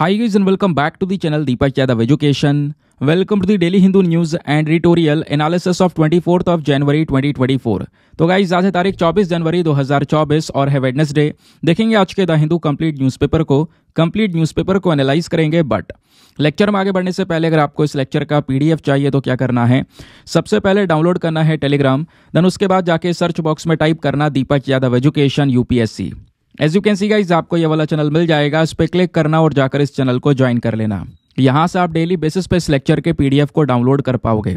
Hi guys and welcome back to the channel Deepak Yadav Education. Welcome to the Daily Hindu News and Editorial Analysis of 24th of January 2024. तो guys आज है तारीख 24 जनवरी 2024 और है Wednesday देखेंगे आज के द हिंदू कंप्लीट न्यूज़पेपर को कंप्लीट न्यूज़पेपर को एनालाइज करेंगे बट लेक्चर में आगे बढ़ने से पहले अगर आपको इस लेक्चर का पीडीएफ चाहिए तो क्या करना है सबसे पहले डाउनलोड करना है टेलीग्राम देन उसके बाद जाके सर्च बॉक्स में टाइप करना Deepak Yadav education UPSC as you can see guys आपको ये वाला चैनल मिल जाएगा इस पर क्लिक करना और जाकर इस चैनल को ज्वाइन कर लेना यहाँ से आप डेली बेसिस पे इस लेक्चर के पीडीएफ को डाउनलोड कर पाओगे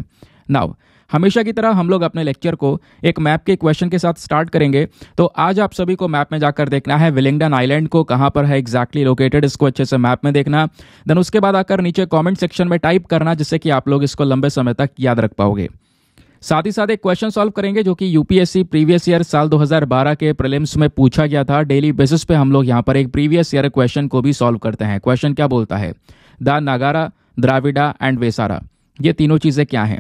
नाउ हमेशा की तरह हम लोग अपने लेक्चर को एक मैप के क्वेश्चन के साथ स्टार्ट करेंगे तो आज आप सभी को मैप में जाकर देखना है विलिंगडन आइलैंड को कहाँ पर है exactly लोकेटेड इसको अच्छे से मैप में देखना देन उसके बाद आकर नीचे कॉमेंट सेक्शन में टाइप करना जिससे कि आप लोग इसको लंबे समय तक याद रख पाओगे साथ ही साथ एक क्वेश्चन सॉल्व करेंगे जो कि यूपीएससी प्रीवियस ईयर साल 2012 के प्रीलिम्स में पूछा गया था डेली बेसिस पे हम लोग यहाँ पर एक प्रीवियस ईयर क्वेश्चन को भी सॉल्व करते हैं क्वेश्चन क्या बोलता है द नागारा द्राविडा एंड वेसारा ये तीनों चीज़ें क्या हैं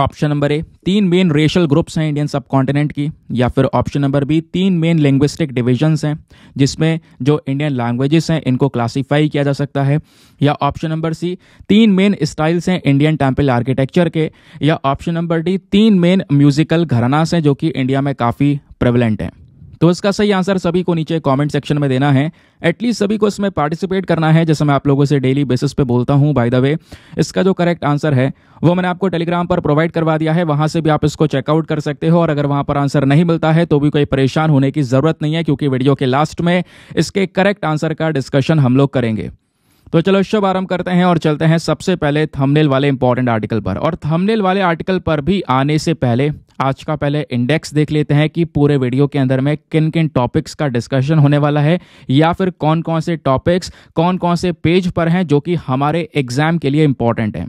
ऑप्शन नंबर ए तीन मेन रेशल ग्रुप्स हैं इंडियन सब कॉन्टिनेंट की या फिर ऑप्शन नंबर बी तीन मेन लिंग्विस्टिक डिविजन्स हैं जिसमें जो इंडियन लैंग्वेजेस हैं इनको क्लासिफाई किया जा सकता है या ऑप्शन नंबर सी तीन मेन स्टाइल्स हैं इंडियन टेम्पल आर्किटेक्चर के या ऑप्शन नंबर डी तीन मेन म्यूजिकल घरानास हैं जो कि इंडिया में काफ़ी प्रेवलेंट हैं तो इसका सही आंसर सभी को नीचे कमेंट सेक्शन में देना है एटलीस्ट सभी को इसमें पार्टिसिपेट करना है जैसे मैं आप लोगों से डेली बेसिस पे बोलता हूँ बाय द वे इसका जो करेक्ट आंसर है वो मैंने आपको टेलीग्राम पर प्रोवाइड करवा दिया है वहाँ से भी आप इसको चेकआउट कर सकते हो और अगर वहाँ पर आंसर नहीं मिलता है तो भी कोई परेशान होने की ज़रूरत नहीं है क्योंकि वीडियो के लास्ट में इसके करेक्ट आंसर का डिस्कशन हम लोग करेंगे तो चलो शुभ आरंभ करते हैं और चलते हैं सबसे पहले थंबनेल वाले इंपॉर्टेंट आर्टिकल पर और थंबनेल वाले आर्टिकल पर भी आने से पहले आज का पहले इंडेक्स देख लेते हैं कि पूरे वीडियो के अंदर में किन किन टॉपिक्स का डिस्कशन होने वाला है या फिर कौन कौन से टॉपिक्स कौन कौन से पेज पर हैं जो कि हमारे एग्जाम के लिए इंपॉर्टेंट हैं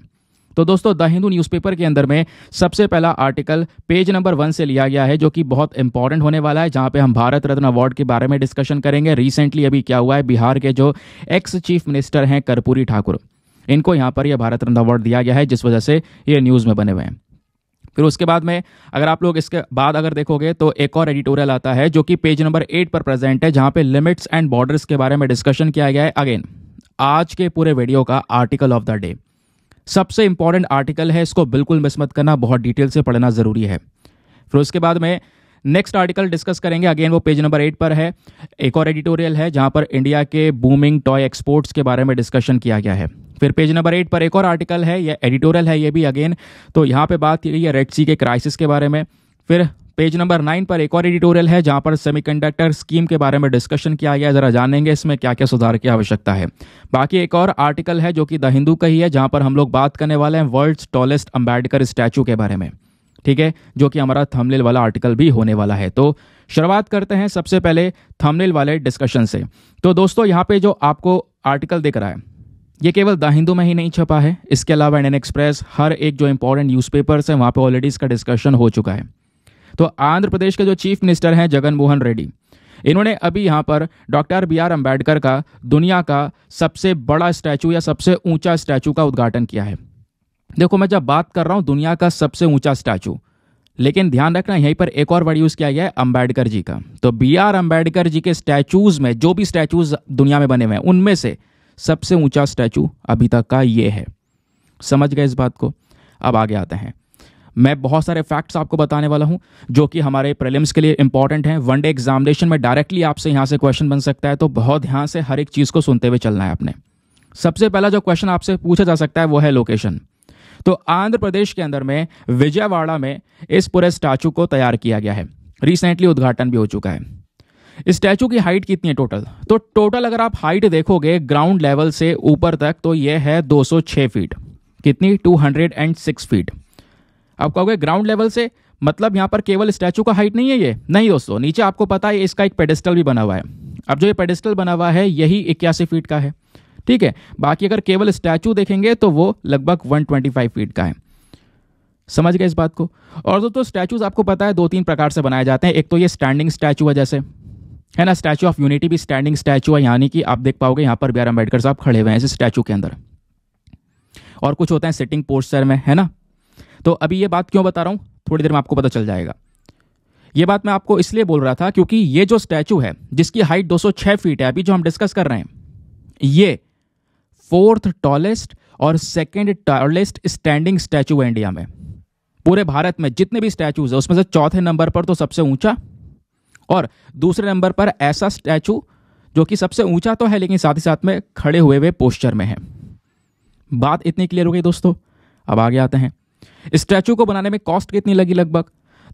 तो दोस्तों द हिंदू न्यूज़पेपर के अंदर में सबसे पहला आर्टिकल पेज नंबर वन से लिया गया है जो कि बहुत इंपॉर्टेंट होने वाला है जहाँ पे हम भारत रत्न अवार्ड के बारे में डिस्कशन करेंगे रिसेंटली अभी क्या हुआ है बिहार के जो एक्स चीफ मिनिस्टर हैं कर्पूरी ठाकुर इनको यहाँ पर यह भारत रत्न अवार्ड दिया गया है जिस वजह से ये न्यूज़ में बने हुए हैं फिर उसके बाद में अगर आप लोग इसके बाद अगर देखोगे तो एक और एडिटोरियल आता है जो कि पेज नंबर एट पर प्रेजेंट है जहाँ पे लिमिट्स एंड बॉर्डर्स के बारे में डिस्कशन किया गया है अगेन आज के पूरे वीडियो का आर्टिकल ऑफ द डे सबसे इंपॉर्टेंट आर्टिकल है इसको बिल्कुल मिस मत करना बहुत डिटेल से पढ़ना ज़रूरी है फिर उसके बाद में नेक्स्ट आर्टिकल डिस्कस करेंगे अगेन वो पेज नंबर एट पर है एक और एडिटोरियल है जहां पर इंडिया के बूमिंग टॉय एक्सपोर्ट्स के बारे में डिस्कशन किया गया है फिर पेज नंबर एट पर एक और आर्टिकल है या एडिटोरियल है ये भी अगेन तो यहाँ पे बात की गई है रेड सी के क्राइसिस के बारे में फिर पेज नंबर नाइन पर एक और एडिटोरियल है जहां पर सेमीकंडक्टर स्कीम के बारे में डिस्कशन किया गया जरा जानेंगे इसमें क्या क्या सुधार की आवश्यकता है बाकी एक और आर्टिकल है जो कि द हिंदू का ही है जहां पर हम लोग बात करने वाले हैं वर्ल्ड टॉलेस्ट अम्बेडकर स्टैचू के बारे में ठीक है जो कि हमारा थमलेल वाला आर्टिकल भी होने वाला है तो शुरुआत करते हैं सबसे पहले थमलेल वाले डिस्कशन से तो दोस्तों यहाँ पे जो आपको आर्टिकल दिख रहा है ये केवल द हिंदू में ही नहीं छपा है इसके अलावा इंडियन एक्सप्रेस हर एक जो इंपॉर्टेंट न्यूज़पेपर्स हैं वहाँ पे ऑलरेडी इसका डिस्कशन हो चुका है तो आंध्र प्रदेश के जो चीफ मिनिस्टर हैं जगन मोहन रेड्डी इन्होंने अभी यहाँ पर डॉक्टर बी आर अम्बेडकर का दुनिया का सबसे बड़ा स्टैचू या सबसे ऊंचा स्टैचू का उद्घाटन किया है देखो मैं जब बात कर रहा हूँ दुनिया का सबसे ऊंचा स्टैचू लेकिन ध्यान रखना यहीं पर एक और वर्ड यूज़ किया गया है अम्बेडकर जी का तो बी आर अम्बेडकर जी के स्टैचूज़ में जो भी स्टैचूज़ दुनिया में बने हुए हैं उनमें से सबसे ऊंचा स्टैचू अभी तक का ये है समझ गए इस बात को अब आगे आते हैं मैं बहुत सारे फैक्ट्स आपको बताने वाला हूं जो कि हमारे प्रेलिम्स के लिए इंपॉर्टेंट हैं वनडे एग्जामिनेशन में डायरेक्टली आपसे यहां से क्वेश्चन बन सकता है तो बहुत ध्यान से हर एक चीज़ को सुनते हुए चलना है आपने सबसे पहला जो क्वेश्चन आपसे पूछा जा सकता है वो है लोकेशन तो आंध्र प्रदेश के अंदर में विजयवाड़ा में इस पूरे स्टैचू को तैयार किया गया है रिसेंटली उद्घाटन भी हो चुका है स्टैचू की हाइट कितनी है टोटल तो टोटल अगर आप हाइट देखोगे ग्राउंड लेवल से ऊपर तक तो यह है 206 फीट कितनी 206 फीट आप कहोगे ग्राउंड लेवल से मतलब यहाँ पर केवल स्टैचू का हाइट नहीं है ये नहीं दोस्तों नीचे आपको पता है इसका एक पेडेस्टल भी बना हुआ है अब जो ये पेडेस्टल बना हुआ है यही इक्यासी फीट का है ठीक है बाकी अगर केवल स्टैचू देखेंगे तो वो लगभग 125 फीट का है समझ गए इस बात को और दोस्तों स्टैचूज आपको पता है दो तीन प्रकार से बनाए जाते हैं एक तो ये स्टैंडिंग स्टैचू है जैसे है ना स्टैचू ऑफ यूनिटी भी स्टैंडिंग स्टैचू है यानी कि आप देख पाओगे यहाँ पर बी आर अम्बेडकर साहब खड़े हुए हैं इस स्टैचू के अंदर और कुछ होता है सिटिंग पोस्टर में है ना तो अभी ये बात क्यों बता रहा हूँ थोड़ी देर में आपको पता चल जाएगा ये बात मैं आपको इसलिए बोल रहा था क्योंकि ये जो स्टैचू है जिसकी हाइट 206 फीट है अभी जो हम डिस्कस कर रहे हैं ये फोर्थ टॉलेस्ट और सेकेंड टॉलेस्ट स्टैंडिंग स्टैचू है इंडिया में पूरे भारत में जितने भी स्टैचूज है उसमें से चौथे नंबर पर तो सबसे ऊंचा और दूसरे नंबर पर ऐसा स्टैचू जो कि सबसे ऊंचा तो है लेकिन साथ ही साथ में खड़े हुए हुए पोस्चर में है बात इतनी क्लियर हो गई दोस्तों अब आगे आते हैं स्टैचू को बनाने में कॉस्ट कितनी लगी लगभग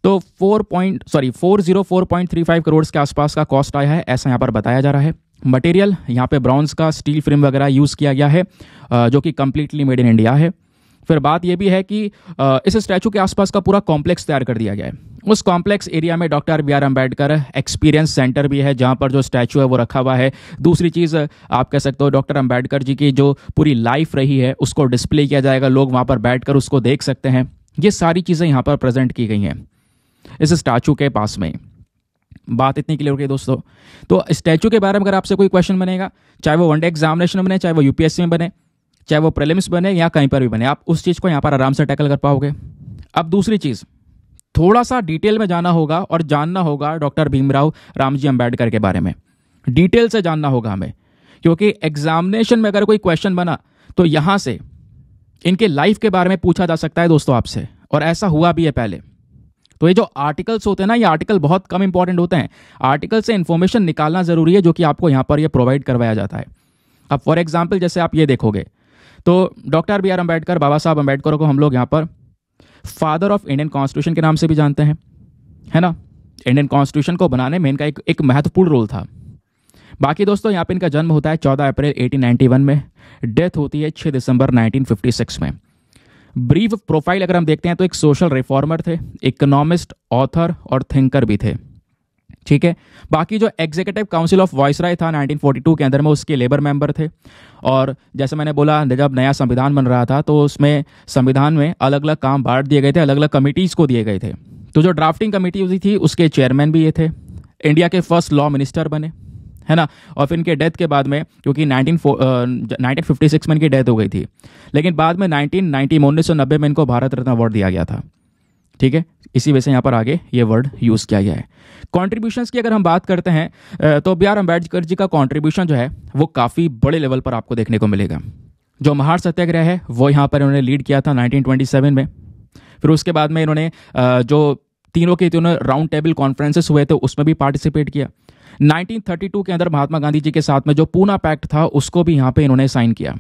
तो four point sorry four zero four point three five crore के आसपास का कॉस्ट आया है ऐसा यहाँ पर बताया जा रहा है मटेरियल यहाँ पे ब्रॉन्ज का स्टील फ्रेम वगैरह यूज़ किया गया है जो कि कम्प्लीटली मेड इन इंडिया है फिर बात यह भी है कि इस स्टैचू के आसपास का पूरा कॉम्प्लेक्स तैयार कर दिया गया है उस कॉम्प्लेक्स एरिया में doctor B R Ambedkar experience centre भी है जहाँ पर जो स्टैचू है वो रखा हुआ है दूसरी चीज़ आप कह सकते हो डॉक्टर अम्बेडकर जी की जो पूरी लाइफ रही है उसको डिस्प्ले किया जाएगा लोग वहाँ पर बैठ उसको देख सकते हैं ये सारी चीज़ें यहाँ पर प्रेजेंट की गई हैं इस स्टैचू के पास में बात इतनी क्लियर हो गई दोस्तों तो स्टैचू के बारे में अगर आपसे कोई क्वेश्चन बनेगा चाहे वो वनडे एग्जामिनेशन में बने चाहे वो यूपीएससी में बने चाहे वो प्रेलिम्स बने या कहीं पर भी बने आप उस चीज़ को यहाँ पर आराम से टैकल कर पाओगे अब दूसरी चीज़ थोड़ा सा डिटेल में जाना होगा और जानना होगा डॉक्टर भीमराव रामजी अम्बेडकर के बारे में डिटेल से जानना होगा हमें क्योंकि एग्जामिनेशन में अगर कोई क्वेश्चन बना तो यहाँ से इनके लाइफ के बारे में पूछा जा सकता है दोस्तों आपसे और ऐसा हुआ भी है पहले तो ये जो आर्टिकल्स होते हैं ना ये आर्टिकल बहुत कम इंपॉर्टेंट होते हैं आर्टिकल से इन्फॉर्मेशन निकालना ज़रूरी है जो कि आपको यहाँ पर ये प्रोवाइड करवाया जाता है अब फॉर एग्जाम्पल जैसे आप ये देखोगे तो doctor B R Ambedkar Baba Saheb Ambedkar को हम लोग यहाँ पर फादर ऑफ इंडियन कॉन्स्टिट्यूशन के नाम से भी जानते हैं है ना इंडियन कॉन्स्टिट्यूशन को बनाने में इनका एक, एक महत्वपूर्ण रोल था बाकी दोस्तों यहाँ पे इनका जन्म होता है 14 अप्रैल 1891 में डेथ होती है 6 दिसंबर 1956 में ब्रीफ प्रोफाइल अगर हम देखते हैं तो एक सोशल रिफॉर्मर थे इकोनॉमिस्ट ऑथर और थिंकर भी थे ठीक है बाकी जो एग्जीक्यूटिव काउंसिल ऑफ राय था 1942 के अंदर में उसके लेबर मेंबर थे और जैसे मैंने बोला जब नया संविधान बन रहा था तो उसमें संविधान में अलग अलग काम बांट दिए गए थे अलग अलग कमिटीज़ को दिए गए थे तो जो ड्राफ्टिंग कमेटी हुई थी उसके चेयरमैन भी ये थे इंडिया के फर्स्ट लॉ मिनिस्टर बने है ना और फिर इनके डेथ के बाद में क्योंकि नाइनटीन नाइनटीन फिफ्टी सिक्स में इनकी डेथ हो गई थी लेकिन बाद में नाइनटीन नाइनटी उन्नीस सौ नब्बे में इनको भारत रत्न अवार्ड दिया गया था ठीक है इसी वजह से यहाँ पर आगे ये वर्ड यूज़ किया गया है कॉन्ट्रीब्यूशन की अगर हम बात करते हैं तो बी आर अम्बेडकर जी का कॉन्ट्रीब्यूशन जो है वो काफ़ी बड़े लेवल पर आपको देखने को मिलेगा जो महार सत्याग्रह है वो यहाँ पर इन्होंने लीड किया था 1927 में फिर उसके बाद में इन्होंने जो तीनों के तीनों राउंड टेबल कॉन्फ्रेंसेस हुए थे तो उसमें भी पार्टिसिपेट किया 1932 के अंदर महात्मा गांधी जी के साथ में जो पूना पैक्ट था उसको भी यहाँ पे इन्होंने साइन किया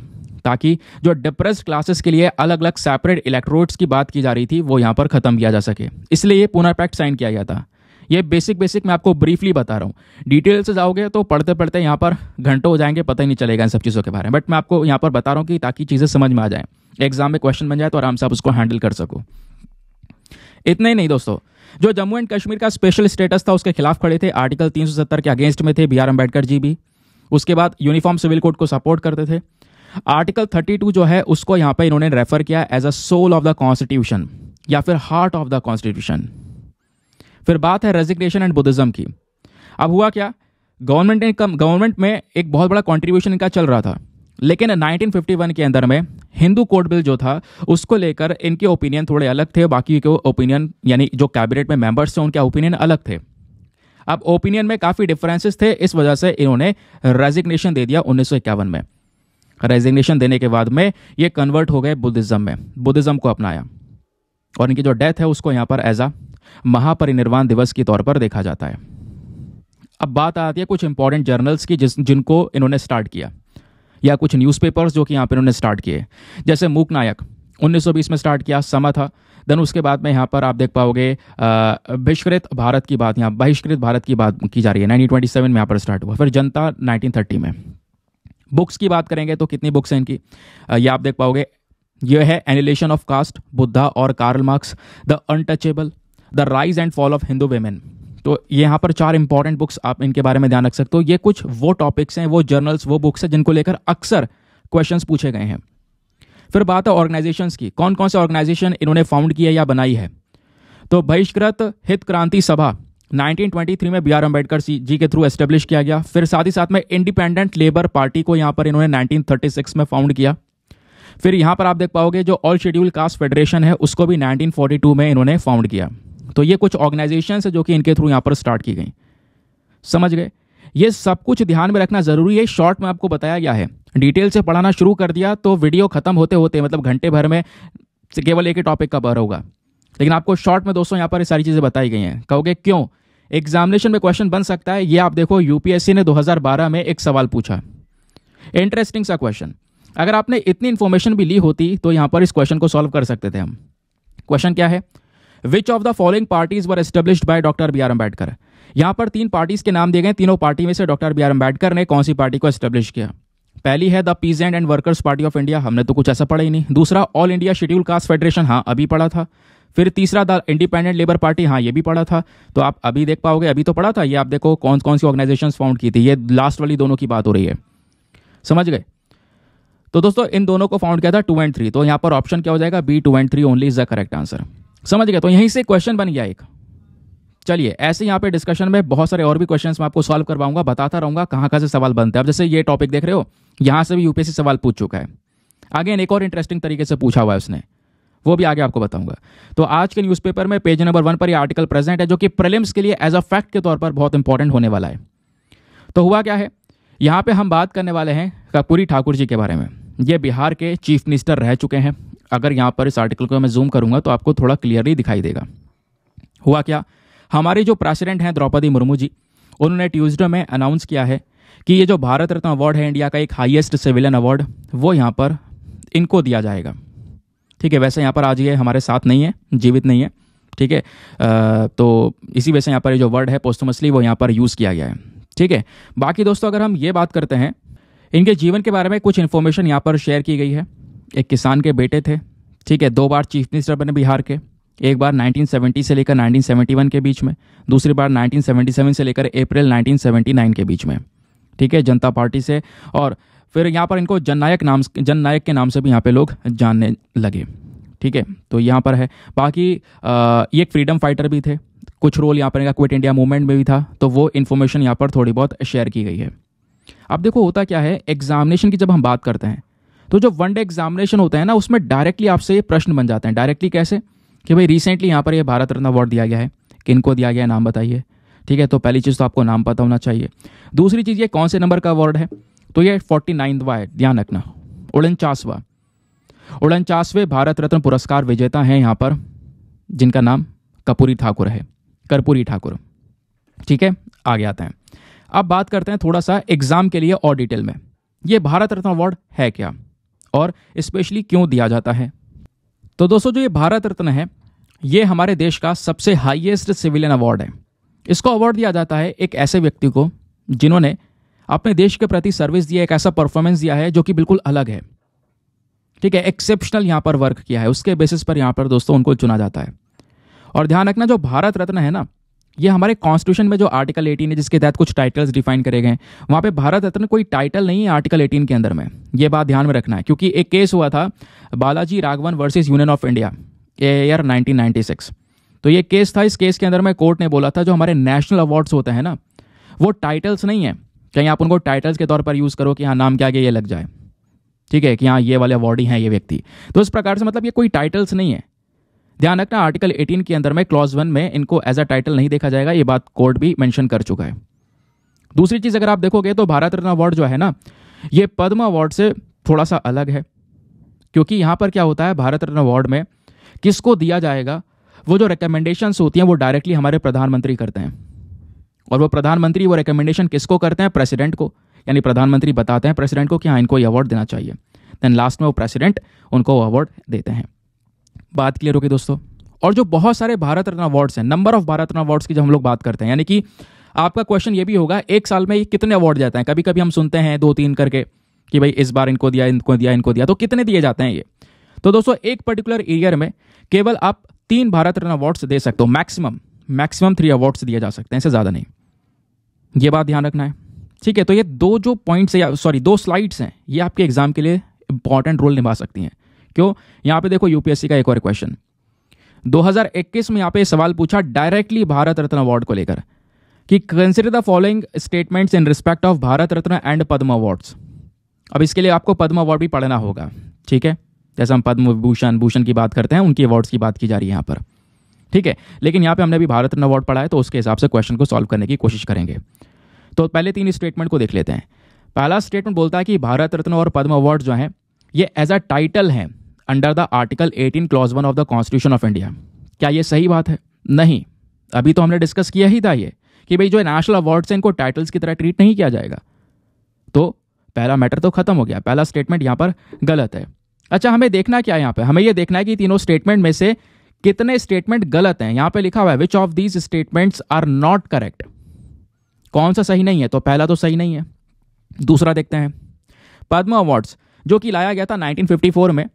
ताकि जो डिप्रेस क्लासेस के लिए अलग अलग सेपरेट इलेक्ट्रोड्स की बात की जा रही थी वो यहाँ पर खत्म किया जा सके इसलिए ये पुनर्पैक्ट साइन किया गया था ये बेसिक बेसिक मैं आपको ब्रीफली बता रहा हूँ डिटेल से जाओगे तो पढ़ते पढ़ते यहाँ पर घंटों हो जाएंगे पता ही नहीं चलेगा इन सब चीज़ों के बारे में बट मैं आपको यहाँ पर बता रहा हूँ कि ताकि चीज़ें समझ में आ जाए एग्जाम में क्वेश्चन बन जाए तो आराम से आप उसको हैंडल कर सको इतना ही नहीं दोस्तों जो जम्मू एंड कश्मीर का स्पेशल स्टेटस था उसके खिलाफ खड़े थे आर्टिकल 370 के अगेंस्ट में थे बी आर अम्बेडकर जी भी उसके बाद यूनिफॉर्म सिविल कोड को सपोर्ट करते थे आर्टिकल 32 जो है उसको यहां पर इन्होंने रेफर किया as a soul of the constitution या फिर हार्ट ऑफ द कॉन्स्टिट्यूशन फिर बात है रेजिग्नेशन एंड बुद्धिज्म की अब हुआ क्या गवर्नमेंट ने गवर्नमेंट में एक बहुत बड़ा कॉन्ट्रीब्यूशन इनका चल रहा था लेकिन 1951 के अंदर में हिंदू कोर्ट बिल जो था उसको लेकर इनके ओपिनियन थोड़े अलग थे बाकी के ओपिनियन यानी जो कैबिनेट में मेंबर्स थे उनके ओपिनियन अलग थे अब ओपिनियन में काफ़ी डिफरेंसेस थे इस वजह से इन्होंने रेजिग्नेशन दे दिया उन्नीस में रेजिग्नेशन देने के बाद में ये कन्वर्ट हो गए बुद्धिज़्म में बुद्धिज़्म को अपनाया और इनकी जो डेथ है उसको यहाँ पर एज आ महापरिनिर्वाण दिवस के तौर पर देखा जाता है अब बात आती है कुछ इंपॉर्टेंट जर्नल्स की जिस जिनको इन्होंने स्टार्ट किया या कुछ न्यूज़पेपर्स जो कि यहाँ पर इन्होंने स्टार्ट किए जैसे मूक नायक 1920 में स्टार्ट किया समा था देन उसके बाद में यहाँ पर आप देख पाओगे बहिष्कृत भारत की बात यहाँ बहिष्कृत भारत की बात की जा रही है 1927 में यहाँ पर स्टार्ट हुआ फिर जनता 1930 में बुक्स की बात करेंगे तो कितनी बुक्स हैं इनकी ये आप देख पाओगे यह है एनिलेशन ऑफ कास्ट बुद्धा और Karl Marx the untouchable the rise and fall of Hindu women तो यहाँ पर चार इंपॉर्टेंट बुक्स आप इनके बारे में ध्यान रख सकते हो ये कुछ वो टॉपिक्स हैं वो जर्नल्स वो बुक्स हैं जिनको लेकर अक्सर क्वेश्चंस पूछे गए हैं फिर बात है ऑर्गेनाइजेशंस की कौन कौन से ऑर्गेनाइजेशन इन्होंने फाउंड किया या बनाई है तो बहिष्कृत हित क्रांति सभा 1923 में बी आर अम्बेडकर जी के थ्रू एस्टेब्लिश किया गया फिर साथ ही साथ में इंडिपेंडेंट लेबर पार्टी को यहाँ पर इन्होंने 1936 में फाउंड किया फिर यहाँ पर आप देख पाओगे जो ऑल शेड्यूल कास्ट फेडरेशन है उसको भी 1942 में इन्होंने फाउंड किया तो ये कुछ ऑर्गेनाइजेशन है जो कि इनके थ्रू यहाँ पर स्टार्ट की गई समझ गए ये सब कुछ ध्यान में रखना ज़रूरी है शॉर्ट में आपको बताया गया है डिटेल से पढ़ाना शुरू कर दिया तो वीडियो ख़त्म होते होते मतलब घंटे भर में केवल एक ही टॉपिक का भर होगा लेकिन आपको शॉर्ट में दोस्तों यहाँ पर सारी चीज़ें बताई गई हैं कहोगे क्यों एग्जामिनेशन में क्वेश्चन बन सकता है ये आप देखो यूपीएससी ने 2012 में एक सवाल पूछा इंटरेस्टिंग सा क्वेश्चन अगर आपने इतनी इन्फॉर्मेशन भी ली होती तो यहाँ पर इस क्वेश्चन को सॉल्व कर सकते थे हम क्वेश्चन क्या है which of the following parties were establish by doctor B R Ambedkar यहाँ पर तीन पार्टीज के नाम दिए गए तीनों पार्टी में से डॉक्टर बी आर अम्बेडकर ने कौन सी पार्टी को एस्टेब्लिश किया पहली है the peasant and workers party of India हमने तो कुछ ऐसा पढ़ा ही नहीं दूसरा all India scheduled caste federation हाँ अभी पढ़ा था फिर तीसरा दल इंडिपेंडेंट लेबर पार्टी हाँ ये भी पढ़ा था तो आप अभी देख पाओगे अभी तो पढ़ा था ये आप देखो कौन कौन सी ऑर्गेनाइजेशन फाउंड की थी ये लास्ट वाली दोनों की बात हो रही है समझ गए तो दोस्तों इन दोनों को फाउंड किया था टू एंड थ्री तो यहाँ पर ऑप्शन क्या हो जाएगा B two and three only is the correct answer समझ गए तो यहीं से क्वेश्चन बन गया एक चलिए ऐसे यहाँ पे डिस्कशन में बहुत सारे और भी क्वेश्चंस मैं आपको सॉल्व करवाऊंगा बताता रहूंगा कहाँ कहाँ से सवाल बनते हैं अब जैसे ये टॉपिक देख रहे हो यहाँ से भी यूपीएससी सवाल पूछ चुका है आगे एक और इंटरेस्टिंग तरीके से पूछा हुआ है उसने वो भी आगे आपको बताऊंगा तो आज के न्यूज़पेपर में पेज नंबर वन पर ये आर्टिकल प्रेजेंट है जो कि प्रिलिम्स के लिए एज अ फैक्ट के तौर पर बहुत इंपॉर्टेंट होने वाला है तो हुआ क्या है यहाँ पे हम बात करने वाले हैं कपूरी ठाकुर जी के बारे में ये बिहार के चीफ मिनिस्टर रह चुके हैं अगर यहाँ पर इस आर्टिकल को मैं जूम करूँगा तो आपको थोड़ा क्लियरली दिखाई देगा हुआ क्या हमारे जो प्रेसिडेंट हैं द्रौपदी मुर्मू जी उन्होंने ट्यूजडे में अनाउंस किया है कि ये जो भारत रत्न अवार्ड है इंडिया का एक हाईएस्ट सिविलियन अवार्ड वो यहाँ पर इनको दिया जाएगा ठीक है वैसे यहाँ पर आज ये हमारे साथ नहीं है जीवित नहीं है ठीक है तो इसी वजह से यहाँ पर जो वर्ड है पोस्टमसली वो यहाँ पर यूज़ किया गया है ठीक है बाकी दोस्तों अगर हम ये बात करते हैं इनके जीवन के बारे में कुछ इन्फॉर्मेशन यहाँ पर शेयर की गई है एक किसान के बेटे थे ठीक है दो बार चीफ मिनिस्टर बने बिहार के एक बार 1970 से लेकर 1971 के बीच में दूसरी बार 1977 से लेकर अप्रैल 1979 के बीच में ठीक है जनता पार्टी से और फिर यहाँ पर इनको जननायक नाम जननायक के नाम से भी यहाँ पे लोग जानने लगे ठीक है तो यहाँ पर है बाकी ये एक फ्रीडम फाइटर भी थे कुछ रोल यहाँ पर इनका क्विट इंडिया मूवमेंट में भी था तो वो इन्फॉर्मेशन यहाँ पर थोड़ी बहुत शेयर की गई है अब देखो होता क्या है एग्जामिनेशन की जब हम बात करते हैं तो जो वन डे एग्जामिनेशन होता है ना उसमें डायरेक्टली आपसे ये प्रश्न बन जाते हैं डायरेक्टली कैसे कि भाई रिसेंटली यहाँ पर ये भारत रत्न अवार्ड दिया गया है किन को दिया गया है नाम बताइए ठीक है तो पहली चीज़ तो आपको नाम पता होना चाहिए दूसरी चीज़ ये कौन से नंबर का अवार्ड है तो ये फोर्टी नाइन्थवा है ध्यान रखना उनचासवा उनचासवें भारत रत्न पुरस्कार विजेता हैं यहाँ पर जिनका नाम कपूरी ठाकुर है कर्पूरी ठाकुर ठीक है आगे आते हैं अब बात करते हैं थोड़ा सा एग्ज़ाम के लिए और डिटेल में ये भारत रत्न अवार्ड है क्या और स्पेशली क्यों दिया जाता है तो दोस्तों जो ये भारत रत्न है ये हमारे देश का सबसे हाईएस्ट सिविलियन अवार्ड है इसको अवार्ड दिया जाता है एक ऐसे व्यक्ति को जिन्होंने आपने देश के प्रति सर्विस दिया एक ऐसा परफॉर्मेंस दिया है जो कि बिल्कुल अलग है ठीक है एक्सेप्शनल यहाँ पर वर्क किया है उसके बेसिस पर यहाँ पर दोस्तों उनको चुना जाता है और ध्यान रखना जो भारत रत्न है ना ये हमारे कॉन्स्टिट्यूशन में जो आर्टिकल 18 है जिसके तहत कुछ टाइटल्स डिफाइन करे गए वहाँ पे भारत रत्न कोई टाइटल नहीं है आर्टिकल 18 के अंदर में ये बात ध्यान में रखना है क्योंकि एक केस हुआ था Balaji Raghavan versus union of India year 1996 तो ये केस था इस केस के अंदर में कोर्ट ने बोला था जो हमारे नेशनल अवार्ड्स होते हैं ना वो टाइटल्स नहीं है कहीं आप उनको टाइटल्स के तौर पर यूज़ करो कि हाँ नाम क्या ये लग जाए ठीक है कि हाँ ये वाले अवॉर्डी हैं ये व्यक्ति तो इस प्रकार से मतलब ये कोई टाइटल्स नहीं है ध्यान रखना आर्टिकल 18 के अंदर में क्लॉज वन में इनको एज अ टाइटल नहीं देखा जाएगा ये बात कोर्ट भी मेंशन कर चुका है दूसरी चीज़ अगर आप देखोगे तो भारत रत्न अवार्ड जो है ना ये पद्म अवार्ड से थोड़ा सा अलग है क्योंकि यहाँ पर क्या होता है भारत रत्न अवार्ड में किसको दिया जाएगा वो जो रिकमेंडेशन होती हैं वो डायरेक्टली हमारे प्रधानमंत्री करते हैं और वो प्रधानमंत्री वो रिकमेंडेशन किसको करते हैं प्रेसिडेंट को यानी प्रधानमंत्री बताते हैं प्रेसिडेंट को कि हाँ इनको ये अवार्ड देना चाहिए देन लास्ट में वो प्रेसिडेंट उनको अवार्ड देते हैं बात क्लियर होगी दोस्तों और जो बहुत सारे भारत रत्न अवार्ड्स हैं number of Bharat Ratna awards की जब हम लोग बात करते हैं यानी कि आपका क्वेश्चन ये भी होगा एक साल में कितने अवार्ड जाते हैं कभी कभी हम सुनते हैं दो तीन करके कि भाई इस बार इनको दिया इनको दिया इनको दिया तो कितने दिए जाते हैं ये तो दोस्तों एक पर्टिकुलर ईयर में केवल आप तीन भारत रत्न अवार्ड्स दे सकते हो मैक्सिमम मैक्सिमम थ्री अवार्ड्स दिए जा सकते हैं इससे ज़्यादा नहीं ये बात ध्यान रखना है ठीक है तो ये दो जो पॉइंट्स है सॉरी दो स्लाइड्स हैं ये आपके एग्जाम के लिए इंपॉर्टेंट रोल निभा सकती हैं क्यों यहाँ पे देखो यूपीएससी का एक और क्वेश्चन 2021 में यहाँ पे सवाल पूछा डायरेक्टली भारत रत्न अवार्ड को लेकर कि consider the following statements in respect of Bharat Ratna and Padma awards अब इसके लिए आपको पद्म अवार्ड भी पढ़ना होगा ठीक है जैसे हम पद्म भूषण भूषण की बात करते हैं उनकी अवार्ड्स की बात की जा रही है यहाँ पर ठीक है लेकिन यहाँ पे हमने अभी भारत रत्न अवार्ड पढ़ा है तो उसके हिसाब से क्वेश्चन को सॉल्व करने की कोशिश करेंगे तो पहले तीन स्टेटमेंट को देख लेते हैं पहला स्टेटमेंट बोलता है कि भारत रत्न और पद्म अवार्ड जो है ये एज अ टाइटल हैं under the article 18 clause one of the constitution of India क्या ये सही बात है नहीं अभी तो हमने डिस्कस किया ही था ये कि भाई जो नेशनल अवार्ड है इनको टाइटल्स की तरह ट्रीट नहीं किया जाएगा तो पहला मैटर तो खत्म हो गया पहला स्टेटमेंट यहां पर गलत है अच्छा हमें देखना क्या है यहां पर हमें यह देखना है कि तीनों स्टेटमेंट में से कितने स्टेटमेंट गलत हैं यहां पे लिखा हुआ है which of these statements are not correct कौन सा सही नहीं है तो पहला तो सही नहीं है दूसरा देखते हैं पद्म अवार्ड्स जो कि लाया गया था 1954 में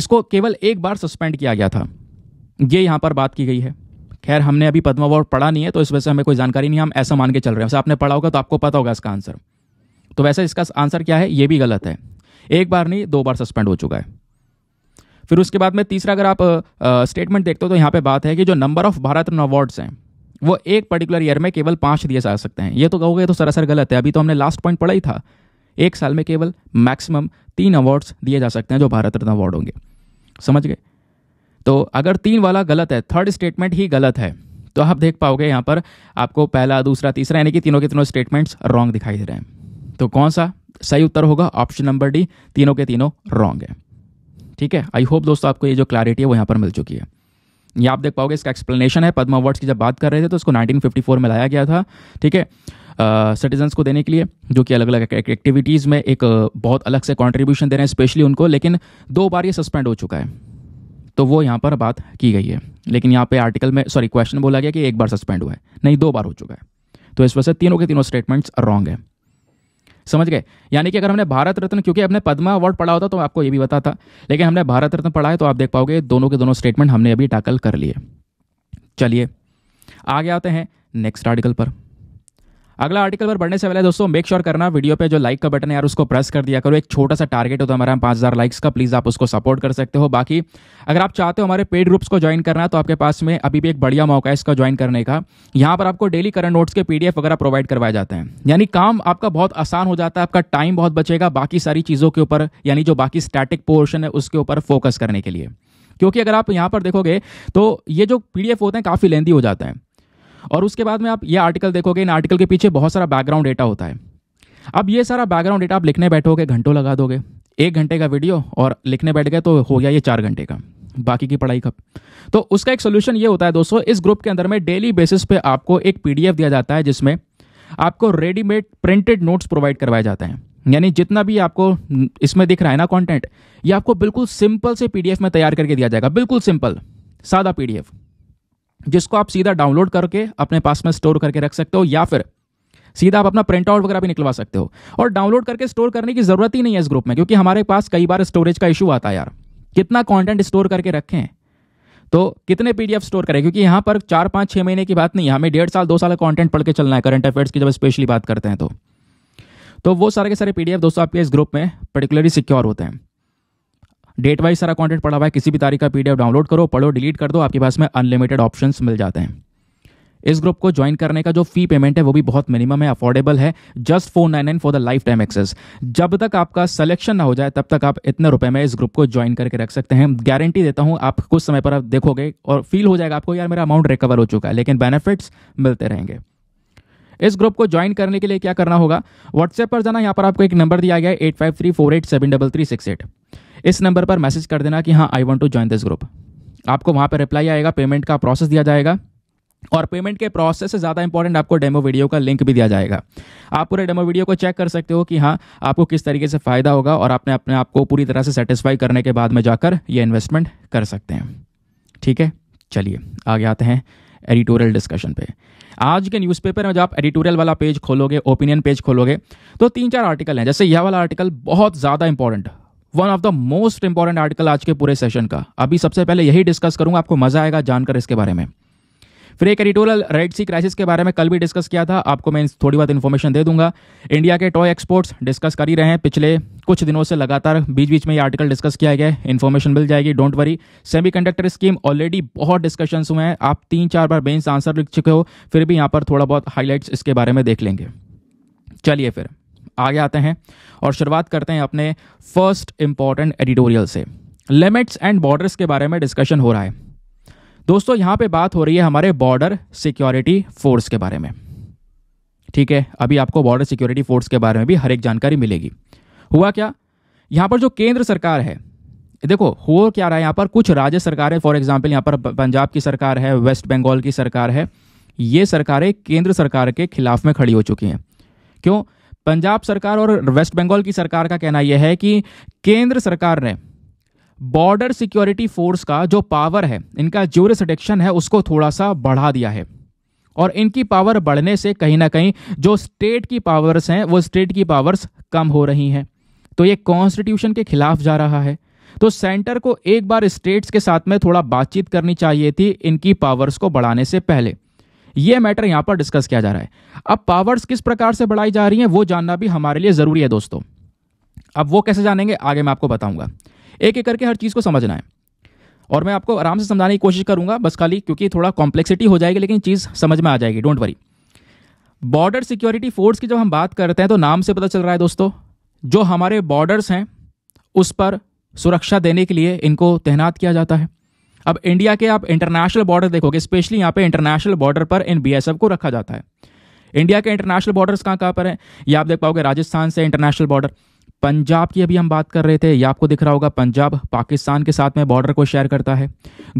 इसको केवल एक बार सस्पेंड किया गया था ये यहाँ पर बात की गई है खैर हमने अभी पद्म अवार्ड पढ़ा नहीं है तो इस वजह से हमें कोई जानकारी नहीं हम ऐसा मान के चल रहे हैं वैसे आपने पढ़ा होगा तो आपको पता होगा इसका आंसर तो वैसे इसका आंसर क्या है ये भी गलत है एक बार नहीं दो बार सस्पेंड हो चुका है फिर उसके बाद में तीसरा अगर आप स्टेटमेंट देखते हो तो यहाँ पे बात है कि जो number of Bharat Ratna awards हैं वो एक पर्टिकुलर ईयर में केवल पाँच दिए जा सकते हैं ये तो कहोगे तो सरासर गलत है अभी तो हमने लास्ट पॉइंट पढ़ा ही था एक साल में केवल मैक्सिमम तीन अवार्ड्स दिए जा सकते हैं जो भारत रत्न अवार्ड होंगे समझ गए तो अगर तीन वाला गलत है थर्ड स्टेटमेंट ही गलत है तो आप देख पाओगे यहाँ पर आपको पहला दूसरा तीसरा यानी कि तीनों के तीनों स्टेटमेंट्स रॉन्ग दिखाई दे रहे हैं तो कौन सा सही उत्तर होगा ऑप्शन नंबर डी तीनों के तीनों रॉन्ग है ठीक है आई होप दोस्तों आपको ये जो क्लैरिटी है वो यहाँ पर मिल चुकी है ये आप देख पाओगे इसका एक्सप्लेनेशन है पद्मा अवार्ड्स की जब बात कर रहे थे तो उसको 1954 में लाया गया था ठीक है सिटीजन्स को देने के लिए जो कि अलग अलग एक्टिविटीज़ में एक बहुत अलग से कॉन्ट्रीब्यूशन दे रहे हैं स्पेशली उनको लेकिन दो बार ये सस्पेंड हो चुका है तो वो यहाँ पर बात की गई है लेकिन यहाँ पर आर्टिकल में सॉरी क्वेश्चन बोला गया कि एक बार सस्पेंड हुआ है नहीं दो बार हो चुका है तो इस वजह से तीनों के तीनों स्टेटमेंट्स रॉन्ग है समझ गए यानी कि अगर हमने भारत रत्न क्योंकि हमने पद्मा अवार्ड पढ़ा होता तो आपको ये भी बता था लेकिन हमने भारत रत्न पढ़ा है तो आप देख पाओगे दोनों के दोनों स्टेटमेंट हमने अभी टाकल कर लिए चलिए आगे आते हैं नेक्स्ट आर्टिकल पर अगला आर्टिकल पर बढ़ने से पहले दोस्तों मेक श्योर sure करना वीडियो पे जो लाइक का बटन है यार उसको प्रेस कर दिया करो एक छोटा सा टारगेट होता तो है हमारा पाँच हज़ार लाइक्स का प्लीज़ आप उसको सपोर्ट कर सकते हो बाकी अगर आप चाहते हो हमारे पेड ग्रुप्स को ज्वाइन करना तो आपके पास में अभी भी एक बढ़िया मौका है इसका ज्वाइन करने का यहाँ पर आपको डेली करंट नोट्स के पी वगैरह प्रोवाइड करवाए जाते हैं यानी काम आपका बहुत आसान हो जाता है आपका टाइम बहुत बचेगा बाकी सारी चीज़ों के ऊपर यानी जो बाकी स्टैटिक पोर्शन है उसके ऊपर फोकस करने के लिए क्योंकि अगर आप यहाँ पर देखोगे तो ये जो पीडीएफ होते हैं काफ़ी लेंदी हो जाते हैं और उसके बाद में आप ये आर्टिकल देखोगे इन आर्टिकल के पीछे बहुत सारा बैकग्राउंड डेटा होता है अब ये सारा बैकग्राउंड डेटा आप लिखने बैठोगे घंटों लगा दोगे एक घंटे का वीडियो और लिखने बैठ गए तो हो गया ये चार घंटे का बाकी की पढ़ाई कब तो उसका एक सोल्यूशन ये होता है दोस्तों इस ग्रुप के अंदर में डेली बेसिस पे आपको एक पीडीएफ दिया जाता है जिसमें आपको रेडीमेड प्रिंटेड नोट्स प्रोवाइड करवाए जाते हैं यानी जितना भी आपको इसमें दिख रहा है ना कंटेंट ये आपको बिल्कुल सिंपल से पीडीएफ में तैयार करके दिया जाएगा बिल्कुल सिंपल सादा पीडीएफ जिसको आप सीधा डाउनलोड करके अपने पास में स्टोर करके रख सकते हो या फिर सीधा आप अपना प्रिंट आउट वगैरह भी निकलवा सकते हो और डाउनलोड करके स्टोर करने की जरूरत ही नहीं है इस ग्रुप में क्योंकि हमारे पास कई बार स्टोरेज का इशू आता है यार कितना कंटेंट स्टोर करके रखें तो कितने पीडीएफ स्टोर करें क्योंकि यहाँ पर चार पाँच छः महीने की बात नहीं है हमें डेढ़ साल दो साल का कॉन्टेंट पढ़ के चलना है करंट अफेयर्स की जब स्पेशली बात करते हैं तो तो वो सारे के सारे पीडीएफ दोस्तों आपके इस ग्रुप में पर्टिकुलरली सिक्योर होते हैं डेट वाइज सारा कॉन्टेंट पढ़ा हुआ है किसी भी तारीख का पीडीएफ डाउनलोड करो पढ़ो डिलीट कर दो आपके पास में अनलिमिटेड ऑप्शन मिल जाते हैं इस ग्रुप को ज्वाइन करने का जो फी पेमेंट है वो भी बहुत मिनिमम है अफोर्डेबल है just four nine nine for the lifetime access जब तक आपका सिलेक्शन ना हो जाए तब तक आप इतने रुपए में इस ग्रुप को ज्वाइन करके रख सकते हैं गारंटी देता हूं आप कुछ समय पर आप देखोगे और फील हो जाएगा आपको यार मेरा अमाउंट रिकवर हो चुका है लेकिन बेनिफिट्स मिलते रहेंगे इस ग्रुप को ज्वाइन करने के लिए क्या करना होगा व्हाट्सएप पर जाना यहाँ पर आपको एक नंबर दिया गया है eight five three four eight seven double three six eight इस नंबर पर मैसेज कर देना कि हाँ I want to join this group आपको वहाँ पर रिप्लाई आएगा पेमेंट का प्रोसेस दिया जाएगा और पेमेंट के प्रोसेस से ज़्यादा इंपॉर्टेंट आपको डेमो वीडियो का लिंक भी दिया जाएगा आप पूरे डेमो वीडियो को चेक कर सकते हो कि हाँ आपको किस तरीके से फ़ायदा होगा और आपने अपने आप को पूरी तरह से सेटिस्फाई करने के बाद में जाकर ये इन्वेस्टमेंट कर सकते हैं ठीक है चलिए आगे आते हैं एडिटोरियल डिस्कशन पे आज के न्यूज़पेपर में जब आप एडिटोरियल वाला पेज खोलोगे ओपिनियन पेज खोलोगे तो तीन चार आर्टिकल हैं जैसे यह वाला आर्टिकल बहुत ज़्यादा important one of the most important article आज के पूरे सेशन का अभी सबसे पहले यही डिस्कस करूंगा आपको मजा आएगा जानकर इसके बारे में फिर एक एडिटोरियल रेड सी क्राइसिस के बारे में कल भी डिस्कस किया था आपको मैं थोड़ी बहुत इन्फॉर्मेशन दे दूंगा इंडिया के टॉय एक्सपोर्ट्स डिस्कस कर ही रहे हैं पिछले कुछ दिनों से लगातार बीच बीच में ये आर्टिकल डिस्कस किया गया है इन्फॉर्मेशन मिल जाएगी don't worry semiconductor scheme already बहुत डिस्कशन हुए हैं आप तीन चार बार बेंस आंसर लिख चुके हो फिर भी यहाँ पर थोड़ा बहुत हाईलाइट्स इसके बारे में देख लेंगे चलिए फिर आगे आते हैं और शुरुआत करते हैं अपने फर्स्ट इंपॉर्टेंट एडिटोरियल से लिमिट्स एंड बॉर्डर्स के बारे में डिस्कशन हो रहा है दोस्तों यहां पे बात हो रही है हमारे बॉर्डर सिक्योरिटी फोर्स के बारे में ठीक है अभी आपको बॉर्डर सिक्योरिटी फोर्स के बारे में भी हर एक जानकारी मिलेगी हुआ क्या यहां पर जो केंद्र सरकार है देखो हो क्या रहा है यहां पर कुछ राज्य सरकारें फॉर एग्जाम्पल यहां पर पंजाब की सरकार है वेस्ट बंगाल की सरकार है ये सरकारें केंद्र सरकार के खिलाफ में खड़ी हो चुकी हैं क्यों पंजाब सरकार और वेस्ट बंगाल की सरकार का कहना यह है कि केंद्र सरकार ने बॉर्डर सिक्योरिटी फोर्स का जो पावर है इनका जूरिसडिक्शन है उसको थोड़ा सा बढ़ा दिया है और इनकी पावर बढ़ने से कहीं ना कहीं जो स्टेट की पावर्स हैं वो स्टेट की पावर्स कम हो रही हैं तो ये कॉन्स्टिट्यूशन के खिलाफ जा रहा है तो सेंटर को एक बार स्टेट्स के साथ में थोड़ा बातचीत करनी चाहिए थी इनकी पावर्स को बढ़ाने से पहले ये मैटर यहां पर डिस्कस किया जा रहा है अब पावर्स किस प्रकार से बढ़ाई जा रही हैं वो जानना भी हमारे लिए ज़रूरी है दोस्तों अब वो कैसे जानेंगे आगे मैं आपको बताऊंगा एक एक करके हर चीज़ को समझना है और मैं आपको आराम से समझाने की कोशिश करूंगा बस खाली क्योंकि थोड़ा कॉम्प्लेक्सिटी हो जाएगी लेकिन चीज़ समझ में आ जाएगी don't worry border security force की जब हम बात करते हैं तो नाम से पता चल रहा है दोस्तों जो हमारे बॉर्डर्स हैं उस पर सुरक्षा देने के लिए इनको तैनात किया जाता है अब इंडिया के आप इंटरनेशनल बॉर्डर देखोगे स्पेशली यहाँ पे इंटरनेशनल बॉर्डर पर इन बी को रखा जाता है इंडिया के इंटरनेशनल बॉर्डर्स कहाँ कहाँ पर हैं ये आप देख पाओगे राजस्थान से इंटरनेशनल बॉर्डर पंजाब की अभी हम बात कर रहे थे ये आपको दिख रहा होगा पंजाब पाकिस्तान के साथ में बॉर्डर को शेयर करता है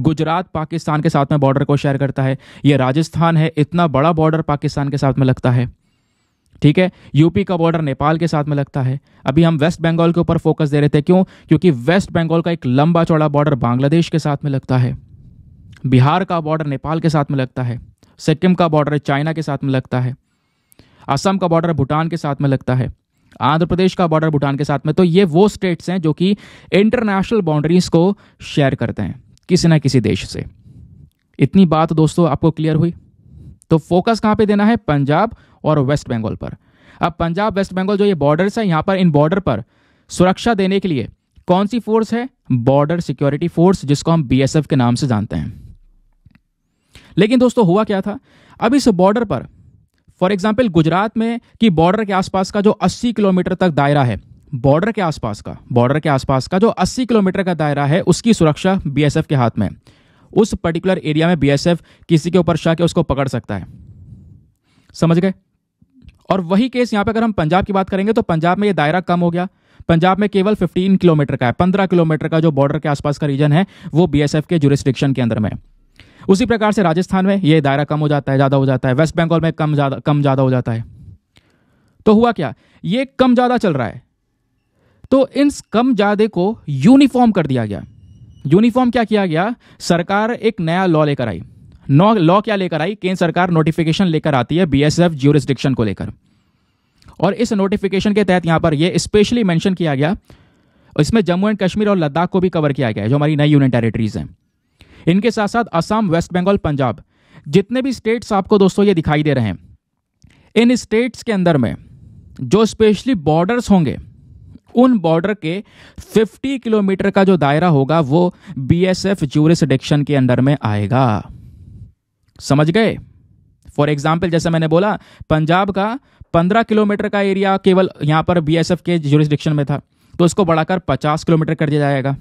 गुजरात पाकिस्तान के साथ में बॉर्डर को शेयर करता है ये राजस्थान है इतना बड़ा बॉर्डर पाकिस्तान के साथ में लगता है ठीक है यूपी का बॉर्डर नेपाल के साथ में लगता है अभी हम वेस्ट बंगाल के ऊपर फोकस दे रहे थे क्यों क्योंकि वेस्ट बंगाल का एक लंबा चौड़ा बॉर्डर बांग्लादेश के साथ में लगता है बिहार का बॉर्डर नेपाल के साथ में लगता है सिक्किम का बॉर्डर चाइना के साथ में लगता है असम का बॉर्डर भूटान के साथ में लगता है आंध्र प्रदेश का बॉर्डर भूटान के साथ में तो ये वो स्टेट्स हैं जो कि इंटरनेशनल बाउंड्रीज को शेयर करते हैं किसी ना किसी देश से इतनी बात दोस्तों आपको क्लियर हुई तो फोकस कहाँ पे देना है पंजाब और वेस्ट बंगाल पर अब पंजाब वेस्ट बंगाल जो ये बॉर्डर्स है यहाँ पर इन बॉर्डर पर सुरक्षा देने के लिए कौन सी फोर्स है बॉर्डर सिक्योरिटी फोर्स जिसको हम बी के नाम से जानते हैं लेकिन दोस्तों हुआ क्या था अब इस बॉर्डर पर फॉर एग्जाम्पल गुजरात में कि बॉर्डर के आसपास का जो 80 किलोमीटर तक दायरा है बॉर्डर के आसपास का बॉर्डर के आसपास का जो 80 किलोमीटर का दायरा है उसकी सुरक्षा बीएसएफ के हाथ में उस पर्टिकुलर एरिया में बीएसएफ किसी के ऊपर शक है उसको पकड़ सकता है समझ गए और वही केस यहाँ पे अगर हम पंजाब की बात करेंगे तो पंजाब में ये दायरा कम हो गया पंजाब में केवल 15 किलोमीटर का है 15 किलोमीटर का जो बॉर्डर के आसपास का रीजन है वो बीएसएफ के जुरिस्ट्रिक्शन के अंदर में उसी प्रकार से राजस्थान में ये दायरा कम हो जाता है ज़्यादा हो जाता है वेस्ट बंगाल में कम ज़्यादा कम ज़्यादा हो जाता है तो हुआ क्या ये कम ज़्यादा चल रहा है तो इन कम ज़्यादा को यूनिफॉर्म कर दिया गया यूनिफॉर्म क्या किया गया सरकार एक नया लॉ लेकर आई लॉ क्या लेकर आई केंद्र सरकार नोटिफिकेशन लेकर आती है बीएसएफ ज्यूरिस्डिक्शन को लेकर और इस नोटिफिकेशन के तहत यहाँ पर यह स्पेशली मेंशन किया गया इसमें जम्मू एंड कश्मीर और लद्दाख को भी कवर किया गया है जो हमारी नई यूनियन टेरिटरीज हैं इनके साथ साथ असम वेस्ट बंगाल पंजाब जितने भी स्टेट्स आपको दोस्तों ये दिखाई दे रहे हैं इन स्टेट्स के अंदर में जो स्पेशली बॉर्डर्स होंगे उन बॉर्डर के 50 किलोमीटर का जो दायरा होगा वो बीएसएफ एस के अंदर में आएगा समझ गए फॉर एग्जाम्पल जैसे मैंने बोला पंजाब का पंद्रह किलोमीटर का एरिया केवल यहाँ पर बीएसएफ के जुरिस्डिक्शन में था तो उसको बढ़ाकर पचास किलोमीटर कर दिया जाएगा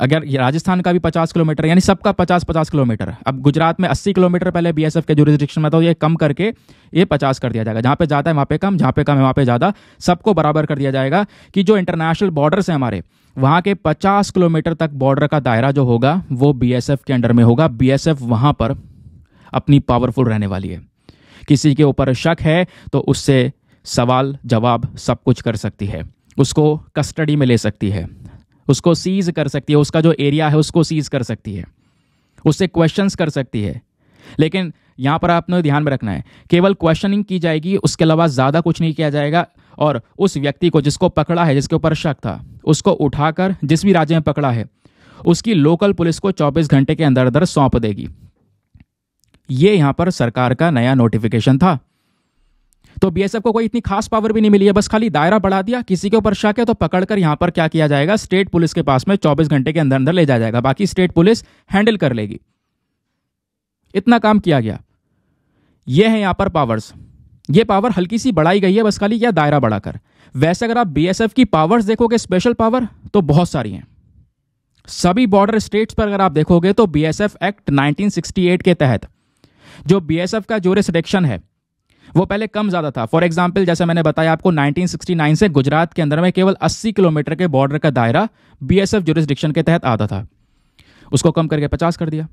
अगर राजस्थान का भी पचास किलोमीटर यानी सबका पचास पचास किलोमीटर अब गुजरात में अस्सी किलोमीटर पहले बीएसएफ के जुरिस्डिक्शन में था तो ये कम करके ये पचास कर दिया जाएगा जहाँ पे ज़्यादा है वहाँ पे कम जहाँ पे कम है वहाँ पे ज़्यादा सबको बराबर कर दिया जाएगा कि जो इंटरनेशनल बॉर्डर्स हैं हमारे वहाँ के 50 किलोमीटर तक बॉर्डर का दायरा जो होगा वो बीएसएफ के अंडर में होगा बीएसएफ वहाँ पर अपनी पावरफुल रहने वाली है किसी के ऊपर शक है तो उससे सवाल जवाब सब कुछ कर सकती है उसको कस्टडी में ले सकती है उसको सीज कर सकती है उसका जो एरिया है उसको सीज कर सकती है उससे क्वेश्चन कर सकती है लेकिन यहाँ पर आपने ध्यान में रखना है केवल क्वेश्चनिंग की जाएगी उसके अलावा ज़्यादा कुछ नहीं किया जाएगा और उस व्यक्ति को जिसको पकड़ा है जिसके ऊपर शक था उसको उठाकर जिस भी राज्य में पकड़ा है उसकी लोकल पुलिस को 24 घंटे के अंदर अंदर सौंप देगी ये यहां पर सरकार का नया नोटिफिकेशन था तो बीएसएफ को कोई इतनी खास पावर भी नहीं मिली है बस खाली दायरा बढ़ा दिया किसी के ऊपर शक है तो पकड़कर यहां पर क्या किया जाएगा स्टेट पुलिस के पास में 24 घंटे के अंदर अंदर ले जाया जाएगा बाकी स्टेट पुलिस हैंडल कर लेगी इतना काम किया गया यह है यहां पर पावर्स ये पावर हल्की सी बढ़ाई गई है बस खाली या दायरा बढ़ाकर वैसे अगर आप बीएसएफ की पावर्स देखोगे स्पेशल पावर तो बहुत सारी हैं सभी बॉर्डर स्टेट्स पर अगर आप देखोगे तो बीएसएफ एक्ट 1968 के तहत जो बीएसएफ का जो रिस्ट्रिक्शन है वो पहले कम ज़्यादा था फॉर एग्जाम्पल जैसे मैंने बताया आपको 1969 से गुजरात के अंदर में केवल 80 किलोमीटर के बॉर्डर का दायरा बीएसएफ जोरिस्डिक्शन के तहत आता था उसको कम करके 50 कर दिया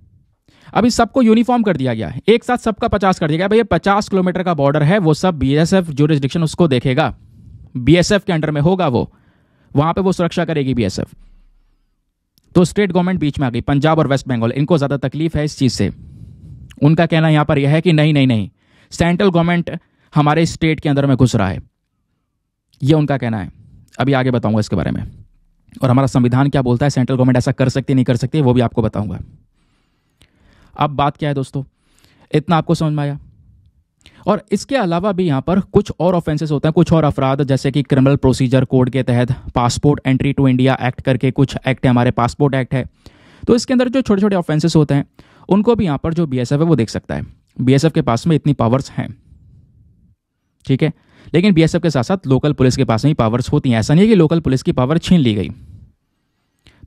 अभी सबको यूनिफॉर्म कर दिया गया है एक साथ सबका पचास कर दिया गया भैया पचास किलोमीटर का बॉर्डर है वो सब बी एस एफ जुरिस्डिक्शन उसको देखेगा बी एस एफ के अंडर में होगा वो वहां पे वो सुरक्षा करेगी बी एस एफ तो स्टेट गवर्नमेंट बीच में आ गई पंजाब और वेस्ट बंगाल इनको ज़्यादा तकलीफ है इस चीज़ से उनका कहना यहां पर यह है कि नहीं नहीं नहीं सेंट्रल गवर्नमेंट हमारे स्टेट के अंदर में घुस रहा है यह उनका कहना है अभी आगे बताऊंगा इसके बारे में और हमारा संविधान क्या बोलता है सेंट्रल गवर्नमेंट ऐसा कर सकती नहीं कर सकती वो भी आपको बताऊंगा अब बात क्या है दोस्तों इतना आपको समझ में आया और इसके अलावा भी यहाँ पर कुछ और ऑफेंसेस होते हैं कुछ और अफराद जैसे कि क्रिमिनल प्रोसीजर कोड के तहत passport entry to India act करके कुछ एक्ट है हमारे पासपोर्ट एक्ट है तो इसके अंदर जो छोटे छोटे ऑफेंसेस होते हैं उनको भी यहाँ पर जो बी है वो देख सकता है बी के पास में इतनी पावर्स हैं ठीक है लेकिन बी के साथ साथ लोकल पुलिस के पास में ही पावर्स होती हैं ऐसा नहीं है कि लोकल पुलिस की पावर छीन ली गई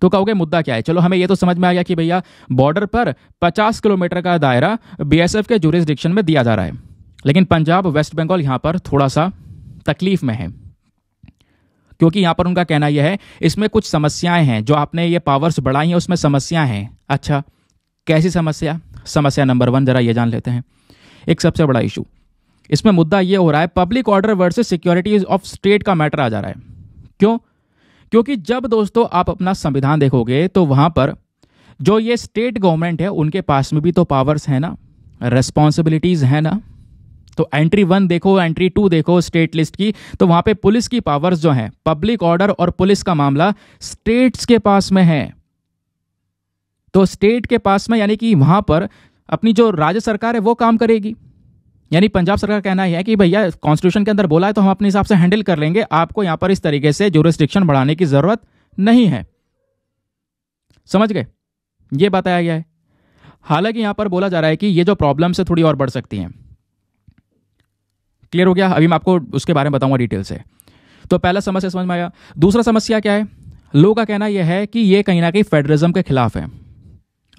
तो कहोगे मुद्दा क्या है चलो हमें यह तो समझ में आ गया कि भैया बॉर्डर पर 50 किलोमीटर का दायरा बीएसएफ के जुरिस्डिक्शन में दिया जा रहा है लेकिन पंजाब वेस्ट बंगाल यहाँ पर थोड़ा सा तकलीफ में है क्योंकि यहाँ पर उनका कहना यह है इसमें कुछ समस्याएं हैं जो आपने ये पावर्स बढ़ाई हैं उसमें समस्याएं हैं अच्छा कैसी समस्या समस्या नंबर वन जरा ये जान लेते हैं एक सबसे बड़ा इशू इसमें मुद्दा ये हो रहा है public order versus security of state का मैटर आ जा रहा है क्यों क्योंकि जब दोस्तों आप अपना संविधान देखोगे तो वहां पर जो ये स्टेट गवर्नमेंट है उनके पास में भी तो पावर्स हैं ना रेस्पॉन्सिबिलिटीज़ हैं ना तो एंट्री वन देखो एंट्री टू देखो स्टेट लिस्ट की तो वहां पे पुलिस की पावर्स जो हैं पब्लिक ऑर्डर और पुलिस का मामला स्टेट्स के पास में है तो स्टेट के पास में यानी कि वहां पर अपनी जो राज्य सरकार है वो काम करेगी यानी पंजाब सरकार कहना है कि भैया कॉन्स्टिट्यूशन के अंदर बोला है तो हम अपने हिसाब से हैंडल कर लेंगे आपको यहां पर इस तरीके से रिस्ट्रिक्शन बढ़ाने की ज़रूरत नहीं है समझ गए ये बताया गया है हालांकि यहां पर बोला जा रहा है कि ये जो प्रॉब्लम है थोड़ी और बढ़ सकती हैं क्लियर हो गया अभी मैं आपको उसके बारे में बताऊंगा डिटेल से तो पहला समस्या समझ में आया दूसरा समस्या क्या है लोगों का कहना यह है कि ये कहीं ना कहीं फेडरिज्म के खिलाफ है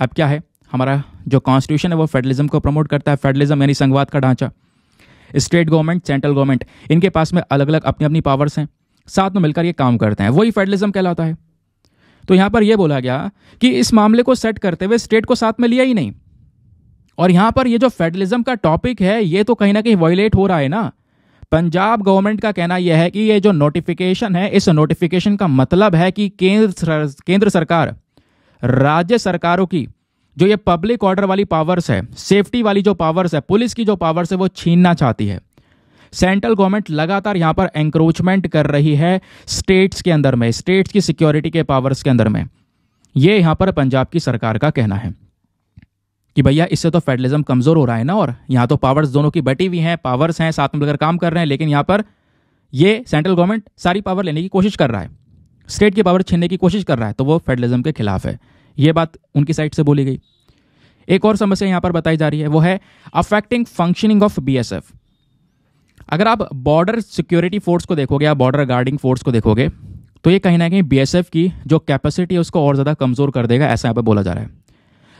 अब क्या है हमारा जो कॉन्स्टिट्यूशन है वो फेडरलिज्म को प्रमोट करता है फेडरलिज्म यानी संघवाद का ढांचा स्टेट गवर्नमेंट सेंट्रल गवर्नमेंट इनके पास में अलग अलग अपनी अपनी पावर्स हैं साथ में मिलकर ये काम करते हैं वही फेडरलिज्म कहलाता है तो यहां पर यह बोला गया कि इस मामले को सेट करते हुए स्टेट को साथ में लिया ही नहीं और यहाँ पर यह जो फेडरलिज्म का टॉपिक है ये तो कहीं ना कहीं वायलेट हो रहा है ना पंजाब गवर्नमेंट का कहना यह है कि ये जो नोटिफिकेशन है इस नोटिफिकेशन का मतलब है कि केंद्र केंद्र सरकार राज्य सरकारों की जो ये पब्लिक ऑर्डर वाली पावर्स है सेफ्टी वाली जो पावर्स है पुलिस की जो पावर्स है वो छीनना चाहती है सेंट्रल गवर्नमेंट लगातार यहां पर एंक्रोचमेंट कर रही है स्टेट्स के अंदर में स्टेट्स की सिक्योरिटी के पावर्स के अंदर में ये यहां पर पंजाब की सरकार का कहना है कि भैया इससे तो फेडरलिज्म कमज़ोर हो रहा है ना और यहां तो पावर्स दोनों की बटी हुई हैं पावर्स हैं साथ में मिलकर काम कर रहे हैं लेकिन यहां पर ये सेंट्रल गवर्नमेंट सारी पावर लेने की कोशिश कर रहा है स्टेट की पावर छीनने की कोशिश कर रहा है तो वो फेडरलिज्म के खिलाफ है ये बात उनकी साइड से बोली गई एक और समस्या यहां पर बताई जा रही है वो है अफेक्टिंग फंक्शनिंग ऑफ बी अगर आप बॉर्डर सिक्योरिटी फोर्स को देखोगे या बॉर्डर गार्डिंग फोर्स को देखोगे तो ये कहीं ना कहीं बी की जो कैपेसिटी है उसको और ज़्यादा कमज़ोर कर देगा ऐसा यहाँ पर बोला जा रहा है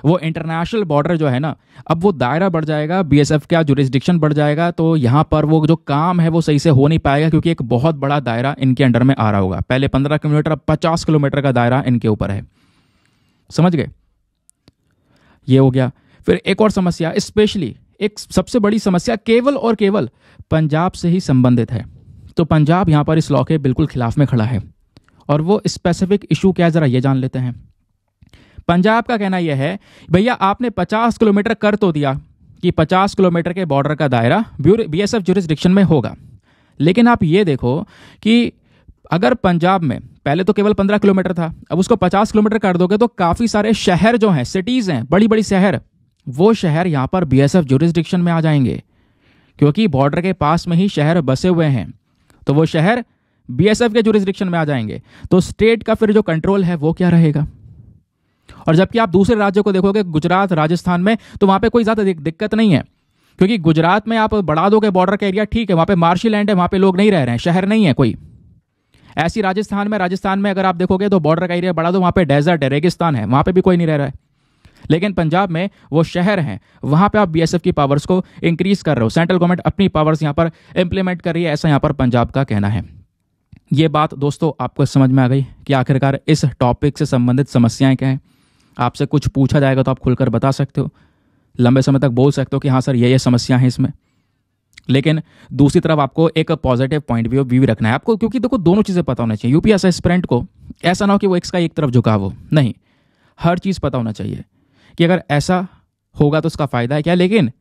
वो इंटरनेशनल बॉर्डर जो है ना अब वो दायरा बढ़ जाएगा बी का जुरिस्डिक्शन बढ़ जाएगा तो यहाँ पर वो जो काम है वो सही से हो नहीं पाएगा क्योंकि एक बहुत बड़ा दायरा इनके अंडर में आ रहा होगा पहले पंद्रह किलोमीटर अब पचास किलोमीटर का दायरा इनके ऊपर है समझ गए ये हो गया फिर एक और समस्या स्पेशली एक सबसे बड़ी समस्या केवल और केवल पंजाब से ही संबंधित है तो पंजाब यहां पर इस लॉ के बिल्कुल खिलाफ में खड़ा है और वो स्पेसिफिक इशू क्या ज़रा ये जान लेते हैं पंजाब का कहना यह है भैया आपने 50 किलोमीटर कर तो दिया कि 50 किलोमीटर के बॉर्डर का दायरा बी एस एफ में होगा लेकिन आप ये देखो कि अगर पंजाब में पहले तो केवल पंद्रह किलोमीटर था अब उसको पचास किलोमीटर कर दोगे तो काफी सारे शहर जो हैं सिटीज हैं बड़ी बड़ी शहर वो शहर यहां पर बी एस जुरिस्डिक्शन में आ जाएंगे क्योंकि बॉर्डर के पास में ही शहर बसे हुए हैं तो वो शहर बी के जुरिस्डिक्शन में आ जाएंगे तो स्टेट का फिर जो कंट्रोल है वो क्या रहेगा और जबकि आप दूसरे राज्यों को देखोगे गुजरात राजस्थान में तो वहाँ पे कोई ज़्यादा दिक्कत नहीं है क्योंकि गुजरात में आप बढ़ा दोगे बॉर्डर का एरिया ठीक है वहाँ पे मार्शी लैंड है वहाँ पे लोग नहीं रह रहे हैं शहर नहीं है कोई ऐसी राजस्थान में राजस्थान में अगर आप देखोगे तो बॉर्डर का एरिया बड़ा तो वहाँ पे डेजर्ट है रेगिस्तान है वहाँ पे भी कोई नहीं रह रहा है लेकिन पंजाब में वो शहर हैं वहाँ पे आप बीएसएफ की पावर्स को इंक्रीज कर रहे हो सेंट्रल गवर्नमेंट अपनी पावर्स यहाँ पर इम्प्लीमेंट कर रही है ऐसा यहाँ पर पंजाब का कहना है ये बात दोस्तों आपको समझ में आ गई कि आखिरकार इस टॉपिक से संबंधित समस्याएँ क्या हैं आपसे कुछ पूछा जाएगा तो आप खुलकर बता सकते हो लंबे समय तक बोल सकते हो कि हाँ सर ये ये समस्या है इसमें लेकिन दूसरी तरफ आपको एक पॉजिटिव पॉइंट भी व्यू भी रखना है आपको क्योंकि देखो दोनों चीज़ें पता होना चाहिए यूपीएस एस्पिरेंट को ऐसा ना हो कि वो एक्स का एक तरफ झुकाव हो नहीं हर चीज़ पता होना चाहिए कि अगर ऐसा होगा तो इसका फ़ायदा है क्या लेकिन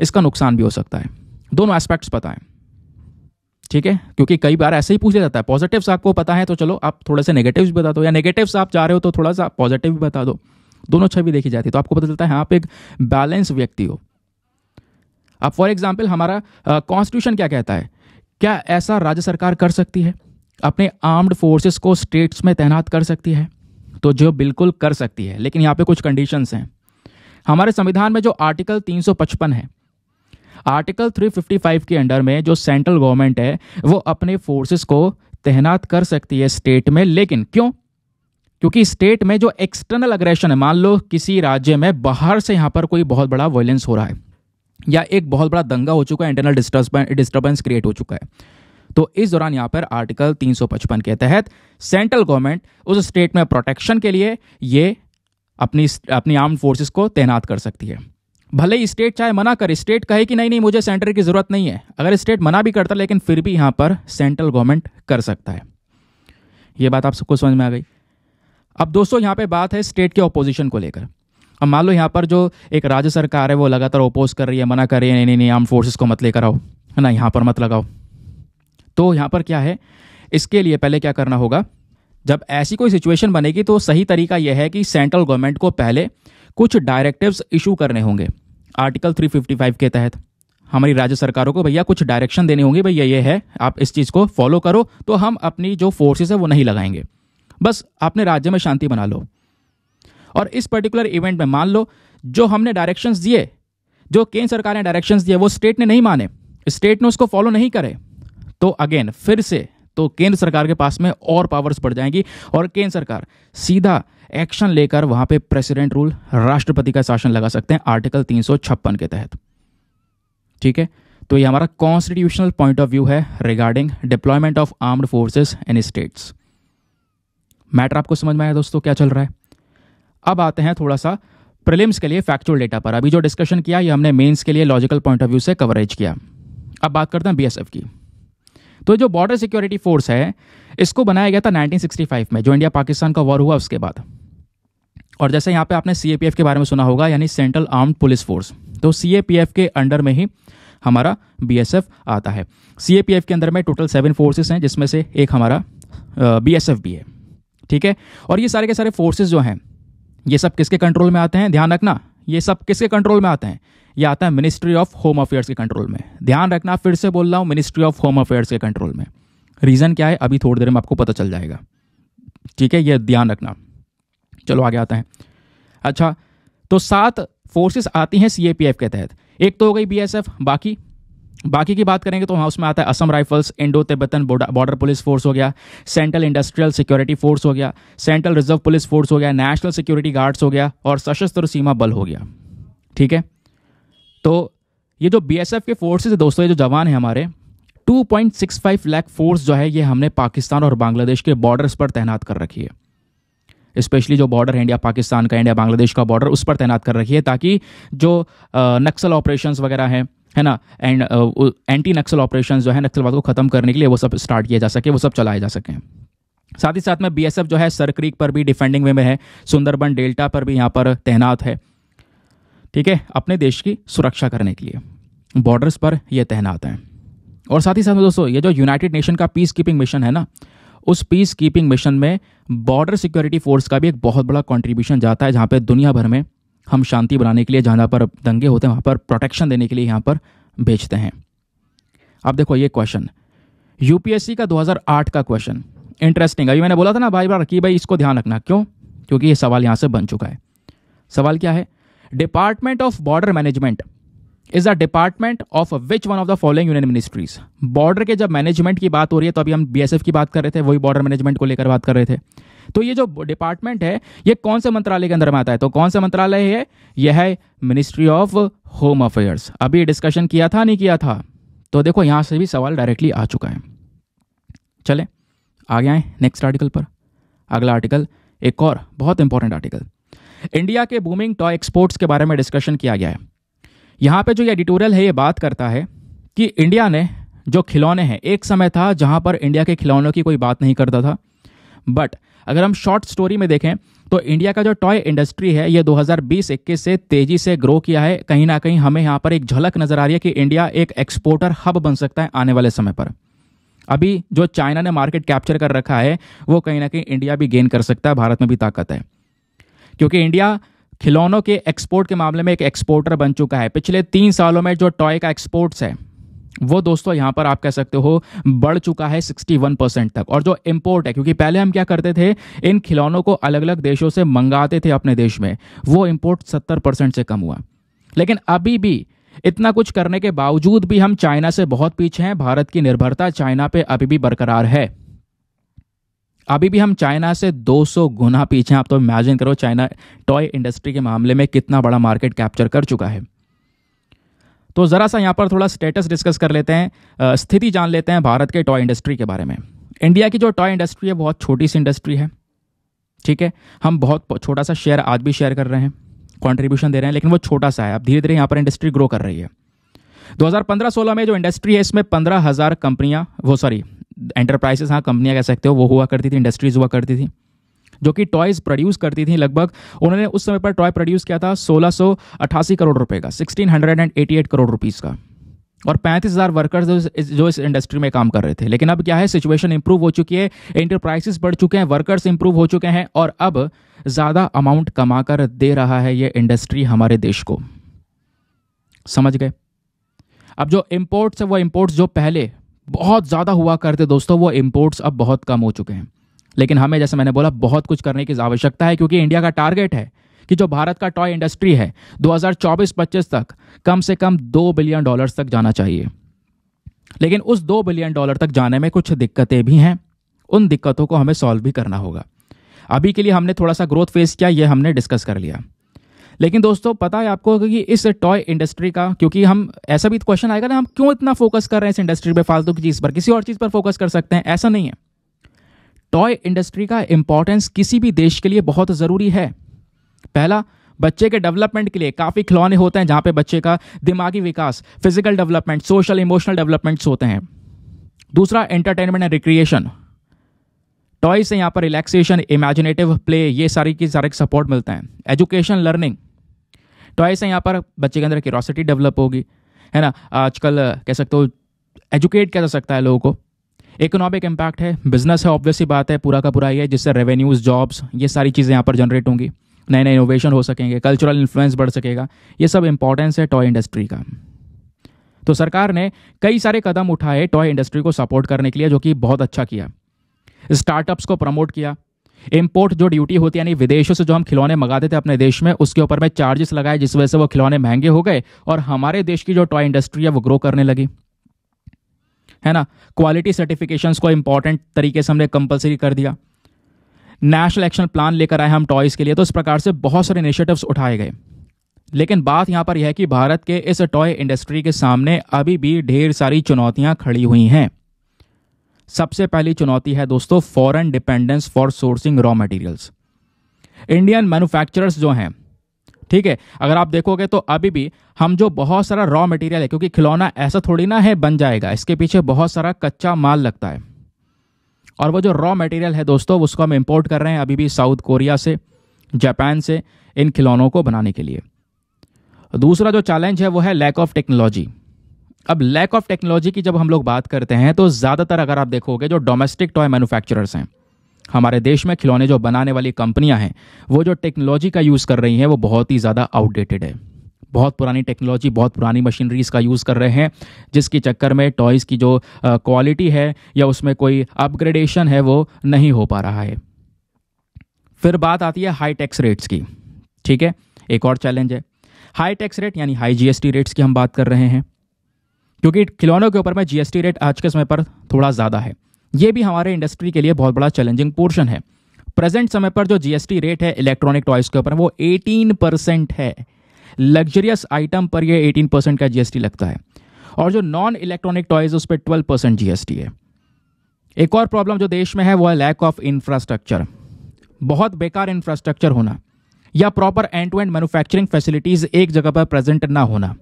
इसका नुकसान भी हो सकता है दोनों एस्पेक्ट्स पता है ठीक है क्योंकि कई बार ऐसे ही पूछा जाता है पॉजिटिव्स आपको पता है तो चलो आप थोड़े से नेगेटिव्स बता दो या नेगेटिव्स आप चाह रहे हो तो थोड़ा सा पॉजिटिव भी बता दो दोनों छवि देखी जाती है तो आपको पता चलता है हाँ, आप एक बैलेंस व्यक्ति हो अब फॉर एग्जाम्पल हमारा कॉन्स्टिट्यूशन क्या कहता है क्या ऐसा राज्य सरकार कर सकती है अपने आर्म्ड फोर्सेस को स्टेट्स में तैनात कर सकती है तो जो बिल्कुल कर सकती है लेकिन यहाँ पे कुछ कंडीशंस हैं हमारे संविधान में जो आर्टिकल 355 है आर्टिकल 355 के अंडर में जो सेंट्रल गवर्नमेंट है वो अपने फोर्सेस को तैनात कर सकती है स्टेट में लेकिन क्यों क्योंकि स्टेट में जो एक्सटर्नल अग्रेशन है मान लो किसी राज्य में बाहर से यहाँ पर कोई बहुत बड़ा वायलेंस हो रहा है या एक बहुत बड़ा दंगा हो चुका है इंटरनल डिस्टर्बेंस क्रिएट हो चुका है तो इस दौरान यहाँ पर आर्टिकल 355 के तहत सेंट्रल गवर्नमेंट उस स्टेट में प्रोटेक्शन के लिए ये अपनी अपनी आर्म फोर्सेस को तैनात कर सकती है भले ही स्टेट चाहे मना करे स्टेट कहे कि नहीं नहीं मुझे सेंटर की ज़रूरत नहीं है अगर स्टेट मना भी करता लेकिन फिर भी यहाँ पर सेंट्रल गवर्नमेंट कर सकता है ये बात आप सबको समझ में आ गई अब दोस्तों यहाँ पे बात है स्टेट के ऑपोजिशन को लेकर अब मान लो यहाँ पर जो एक राज्य सरकार है वो लगातार ओपोज कर रही है मना कर रही है नहीं नहीं नहीं आर्म फोर्सेस को मत लेकर आओ है ना यहाँ पर मत लगाओ तो यहाँ पर क्या है इसके लिए पहले क्या करना होगा जब ऐसी कोई सिचुएशन बनेगी तो सही तरीका यह है कि सेंट्रल गवर्नमेंट को पहले कुछ डायरेक्टिव्स इशू करने होंगे आर्टिकल 355 के तहत हमारी राज्य सरकारों को भैया कुछ डायरेक्शन देने होंगे भैया ये है आप इस चीज़ को फॉलो करो तो हम अपनी जो फोर्सेस है वो नहीं लगाएंगे बस अपने राज्य में शांति बना लो और इस पर्टिकुलर इवेंट में मान लो जो हमने डायरेक्शंस दिए जो केंद्र सरकार ने डायरेक्शंस दिए वो स्टेट ने नहीं माने स्टेट ने उसको फॉलो नहीं करे तो अगेन फिर से तो केंद्र सरकार के पास में और पावर्स बढ़ जाएंगी और केंद्र सरकार सीधा एक्शन लेकर वहां पे प्रेसिडेंट रूल राष्ट्रपति का शासन लगा सकते हैं आर्टिकल तीन के तहत ठीक है तो ये हमारा कॉन्स्टिट्यूशनल पॉइंट ऑफ व्यू है regarding deployment of armed forces in states matter आपको समझ में आया दोस्तों क्या चल रहा है अब आते हैं थोड़ा सा प्रिलिम्स के लिए फैक्चुअल डेटा पर अभी जो डिस्कशन किया ये हमने मेंस के लिए लॉजिकल पॉइंट ऑफ व्यू से कवरेज किया अब बात करते हैं बीएसएफ की तो जो बॉर्डर सिक्योरिटी फोर्स है इसको बनाया गया था 1965 में जो इंडिया पाकिस्तान का वॉर हुआ उसके बाद और जैसे यहाँ पे आपने सी के बारे में सुना होगा यानी सेंट्रल आर्म्ड पुलिस फोर्स तो सी के अंडर में ही हमारा बी आता है सी के अंदर में टोटल सेवन फोर्सेस हैं जिसमें से एक हमारा बी भी है ठीक है और ये सारे के सारे फोर्सेज जो हैं ये सब किसके कंट्रोल में आते हैं ध्यान रखना ये सब किसके कंट्रोल में आते हैं ये आता है मिनिस्ट्री ऑफ होम अफेयर्स के कंट्रोल में ध्यान रखना फिर से बोल रहा हूँ मिनिस्ट्री ऑफ होम अफेयर्स के कंट्रोल में रीज़न क्या है अभी थोड़ी देर में आपको पता चल जाएगा ठीक है ये ध्यान रखना चलो आगे आते हैं अच्छा तो सात फोर्सेस आती हैं सी के तहत एक तो हो गई बी बाकी बाकी की बात करेंगे तो वहाँ उसमें आता है Assam rifles Indo Tibetan border police force हो गया सेंट्रल इंडस्ट्रियल सिक्योरिटी फोर्स हो गया सेंट्रल रिजर्व पुलिस फोर्स हो गया नेशनल सिक्योरिटी गार्ड्स हो गया और सशस्त्र सीमा बल हो गया ठीक है तो ये जो बी के फोर्सेज है दोस्तों ये जो जवान हैं हमारे 2.65 लाख फोर्स जो है ये हमने पाकिस्तान और बांग्लादेश के बॉर्डर्स पर तैनात कर रखी है स्पेशली जो बॉर्डर है इंडिया पाकिस्तान का इंडिया बांग्लादेश का बॉर्डर उस पर तैनात कर रखी है ताकि जो नक्सल ऑपरेशन वगैरह हैं है ना एंड एंटी नक्सल ऑपरेशन जो है नक्सलवाद को ख़त्म करने के लिए वो सब स्टार्ट किया जा सके वो सब चलाए जा सकें साथ ही साथ में बी जो है सरक्रीक पर भी डिफेंडिंग वे में है सुंदरबन डेल्टा पर भी यहाँ पर तैनात है ठीक है अपने देश की सुरक्षा करने के लिए बॉर्डर्स पर यह तैनात हैं और साथ ही साथ में दोस्तों ये जो यूनाइटेड नेशन का पीस कीपिंग मिशन है ना उस पीस कीपिंग मिशन में बॉर्डर सिक्योरिटी फोर्स का भी एक बहुत बड़ा कॉन्ट्रीब्यूशन जाता है जहाँ पर दुनिया भर में हम शांति बनाने के लिए जहाँ पर दंगे होते हैं वहाँ पर प्रोटेक्शन देने के लिए यहाँ पर भेजते हैं अब देखो ये क्वेश्चन यूपीएससी का 2008 का क्वेश्चन इंटरेस्टिंग अभी मैंने बोला था ना भाई बार की भाई इसको ध्यान रखना क्यों क्योंकि ये सवाल यहाँ से बन चुका है सवाल क्या है department of border management is a department of which one of the following union ministries border के जब मैनेजमेंट की बात हो रही है तो अभी हम बीएसएफ की बात कर रहे थे वही बॉर्डर मैनेजमेंट को लेकर बात कर रहे थे तो ये जो डिपार्टमेंट है ये कौन से मंत्रालय के अंदर में आता है तो कौन सा मंत्रालय है यह है मिनिस्ट्री ऑफ होम अफेयर्स अभी डिस्कशन किया था नहीं किया था तो देखो यहां से भी सवाल डायरेक्टली आ चुका है चले आ आए नेक्स्ट आर्टिकल पर अगला आर्टिकल एक और बहुत इंपॉर्टेंट आर्टिकल इंडिया के बूमिंग टॉय एक्सपोर्ट्स के बारे में डिस्कशन किया गया है यहाँ पे जो ये एडिटोरियल है ये बात करता है कि इंडिया ने जो खिलौने हैं एक समय था जहाँ पर इंडिया के खिलौनों की कोई बात नहीं करता था बट अगर हम शॉर्ट स्टोरी में देखें तो इंडिया का जो टॉय इंडस्ट्री है ये 2020-21 से तेजी से ग्रो किया है कहीं ना कहीं हमें यहाँ पर एक झलक नजर आ रही है कि इंडिया एक एक्सपोर्टर हब बन सकता है आने वाले समय पर अभी जो चाइना ने मार्केट कैप्चर कर रखा है वो कहीं ना कहीं इंडिया भी गेन कर सकता है भारत में भी ताकत है क्योंकि इंडिया खिलौनों के एक्सपोर्ट के मामले में एक एक्सपोर्टर बन चुका है पिछले तीन सालों में जो टॉय का एक्सपोर्ट्स है वो दोस्तों यहाँ पर आप कह सकते हो बढ़ चुका है 61 परसेंट तक और जो इम्पोर्ट है क्योंकि पहले हम क्या करते थे इन खिलौनों को अलग अलग देशों से मंगाते थे अपने देश में वो इम्पोर्ट 70 परसेंट से कम हुआ लेकिन अभी भी इतना कुछ करने के बावजूद भी हम चाइना से बहुत पीछे हैं भारत की निर्भरता चाइना पर अभी भी बरकरार है अभी भी हम चाइना से 200 गुना पीछे आप तो इमेजिन करो चाइना टॉय इंडस्ट्री के मामले में कितना बड़ा मार्केट कैप्चर कर चुका है तो ज़रा सा यहाँ पर थोड़ा स्टेटस डिस्कस कर लेते हैं स्थिति जान लेते हैं भारत के टॉय इंडस्ट्री के बारे में इंडिया की जो टॉय इंडस्ट्री है बहुत छोटी सी इंडस्ट्री है ठीक है हम बहुत छोटा सा शेयर आज भी शेयर कर रहे हैं कॉन्ट्रीब्यूशन दे रहे हैं लेकिन वो छोटा सा है अब धीरे धीरे यहाँ पर इंडस्ट्री ग्रो कर रही है 2015-16 में जो इंडस्ट्री है इसमें पंद्रह हज़ार कंपनियाँ वो सॉरी एंटरप्राइजेस हाँ कंपनियाँ कह सकते हो वो हुआ करती थी इंडस्ट्रीज हुआ करती थी जो कि टॉयज़ प्रोड्यूस करती थी लगभग उन्होंने उस समय पर टॉय प्रोड्यूस किया था सोलह करोड़ रुपये का सिक्सटीन करोड़ रुपीज़ का और पैंतीस हज़ार वर्कर्स जो इस इंडस्ट्री में काम कर रहे थे लेकिन अब क्या है सिचुएशन इंप्रूव हो चुकी है इंटरप्राइजेस बढ़ चुके हैं वर्कर्स इंप्रूव हो चुके हैं और अब ज़्यादा अमाउंट कमाकर दे रहा है ये इंडस्ट्री हमारे देश को समझ गए अब जो इम्पोर्ट्स है वो इम्पोर्ट्स जो पहले बहुत ज़्यादा हुआ करते दोस्तों वो इम्पोर्ट्स अब बहुत कम हो चुके हैं लेकिन हमें जैसे मैंने बोला बहुत कुछ करने की आवश्यकता है क्योंकि इंडिया का टारगेट है कि जो भारत का टॉय इंडस्ट्री है 2024-25 तक कम से कम दो बिलियन डॉलर्स तक जाना चाहिए लेकिन उस दो बिलियन डॉलर तक जाने में कुछ दिक्कतें भी हैं उन दिक्कतों को हमें सॉल्व भी करना होगा अभी के लिए हमने थोड़ा सा ग्रोथ फेस किया ये हमने डिस्कस कर लिया लेकिन दोस्तों पता है आपको कि इस टॉय इंडस्ट्री का क्योंकि हम ऐसा भी क्वेश्चन आएगा ना हम क्यों इतना फोकस कर रहे हैं इस इंडस्ट्री पे फालतू की चीज़ पर किसी और चीज़ पर फोकस कर सकते हैं ऐसा नहीं है टॉय इंडस्ट्री का इंपॉर्टेंस किसी भी देश के लिए बहुत ज़रूरी है पहला बच्चे के डेवलपमेंट के लिए काफ़ी खिलौने होते हैं जहाँ पे बच्चे का दिमागी विकास physical development social emotional developments होते हैं दूसरा एंटरटेनमेंट एंड रिक्रिएशन टॉय से यहाँ पर रिलैक्सेशन इमेजिनेटिव प्ले ये सारी की सारे सपोर्ट मिलते हैं एजुकेशन लर्निंग तो ऐसे यहाँ पर बच्चे के अंदर क्यूरोसिटी डेवलप होगी है ना आजकल कह सकते हो एजुकेट किया जा सकता है लोगों को इकोनॉमिक इम्पैक्ट है बिजनेस है ऑब्वियसली बात है पूरा का पूरा ये जिससे रेवेन्यूज़ जॉब्स ये सारी चीज़ें यहाँ पर जनरेट होंगी नए नए इनोवेशन हो सकेंगे कल्चरल इन्फ्लुएंस बढ़ सकेगा ये सब इंपॉर्टेंस है टॉय इंडस्ट्री का तो सरकार ने कई सारे कदम उठाए टॉय इंडस्ट्री को सपोर्ट करने के लिए जो कि बहुत अच्छा किया स्टार्टअप्स को प्रमोट किया इम्पोर्ट जो ड्यूटी होती है यानी विदेशों से जो हम खिलौने मंगाते थे अपने देश में उसके ऊपर में चार्जेस लगाए जिस वजह से वो खिलौने महंगे हो गए और हमारे देश की जो टॉय इंडस्ट्री है वो ग्रो करने लगी है ना क्वालिटी सर्टिफिकेशन को इंपॉर्टेंट तरीके से हमने कंपलसरी कर दिया नेशनल एक्शन प्लान लेकर आए हम टॉयज़ के लिए तो इस प्रकार से बहुत सारे इनिशिएटिव्स उठाए गए लेकिन बात यहाँ पर यह है कि भारत के इस टॉय इंडस्ट्री के सामने अभी भी ढेर सारी चुनौतियाँ खड़ी हुई हैं सबसे पहली चुनौती है दोस्तों foreign dependence for sourcing raw materials Indian manufacturers जो हैं ठीक है अगर आप देखोगे तो अभी भी हम जो बहुत सारा रॉ मटेरियल है क्योंकि खिलौना ऐसा थोड़ी ना है बन जाएगा इसके पीछे बहुत सारा कच्चा माल लगता है और वो जो रॉ मटेरियल है दोस्तों उसको हम इम्पोर्ट कर रहे हैं अभी भी साउथ कोरिया से जापान से इन खिलौनों को बनाने के लिए दूसरा जो चैलेंज है वो है लैक ऑफ टेक्नोलॉजी अब लैक ऑफ टेक्नोलॉजी की जब हम लोग बात करते हैं तो ज़्यादातर अगर आप देखोगे जो डोमेस्टिक टॉय मैन्युफैक्चरर्स हैं हमारे देश में खिलौने जो बनाने वाली कंपनियां हैं वो जो टेक्नोलॉजी का यूज़ कर रही हैं वो बहुत ही ज़्यादा आउटडेटेड है बहुत पुरानी टेक्नोलॉजी बहुत पुरानी मशीनरीज का यूज़ कर रहे हैं जिसके चक्कर में टॉयज़ की जो क्वालिटी है या उसमें कोई अपग्रेडेशन है वो नहीं हो पा रहा है फिर बात आती है हाई टैक्स रेट्स की ठीक है एक और चैलेंज है हाई टैक्स रेट यानी हाई जीएसटी रेट्स की हम बात कर रहे हैं क्योंकि खिलौनों के ऊपर में जीएसटी रेट आज के समय पर थोड़ा ज़्यादा है ये भी हमारे इंडस्ट्री के लिए बहुत बड़ा चैलेंजिंग पोर्शन है प्रेजेंट समय पर जो जीएसटी रेट है इलेक्ट्रॉनिक टॉयज के ऊपर वो 18 परसेंट है लग्जरियस आइटम पर ये 18 परसेंट का जीएसटी लगता है और जो नॉन इलेक्ट्रॉनिक टॉयज उस पर ट्वेल्व परसेंट जीएसटी है एक और प्रॉब्लम जो देश में है वो है लैक ऑफ इंफ्रास्ट्रक्चर बहुत बेकार इंफ्रास्ट्रक्चर होना या proper end to end manufacturing facilities एक जगह पर प्रेजेंट ना होना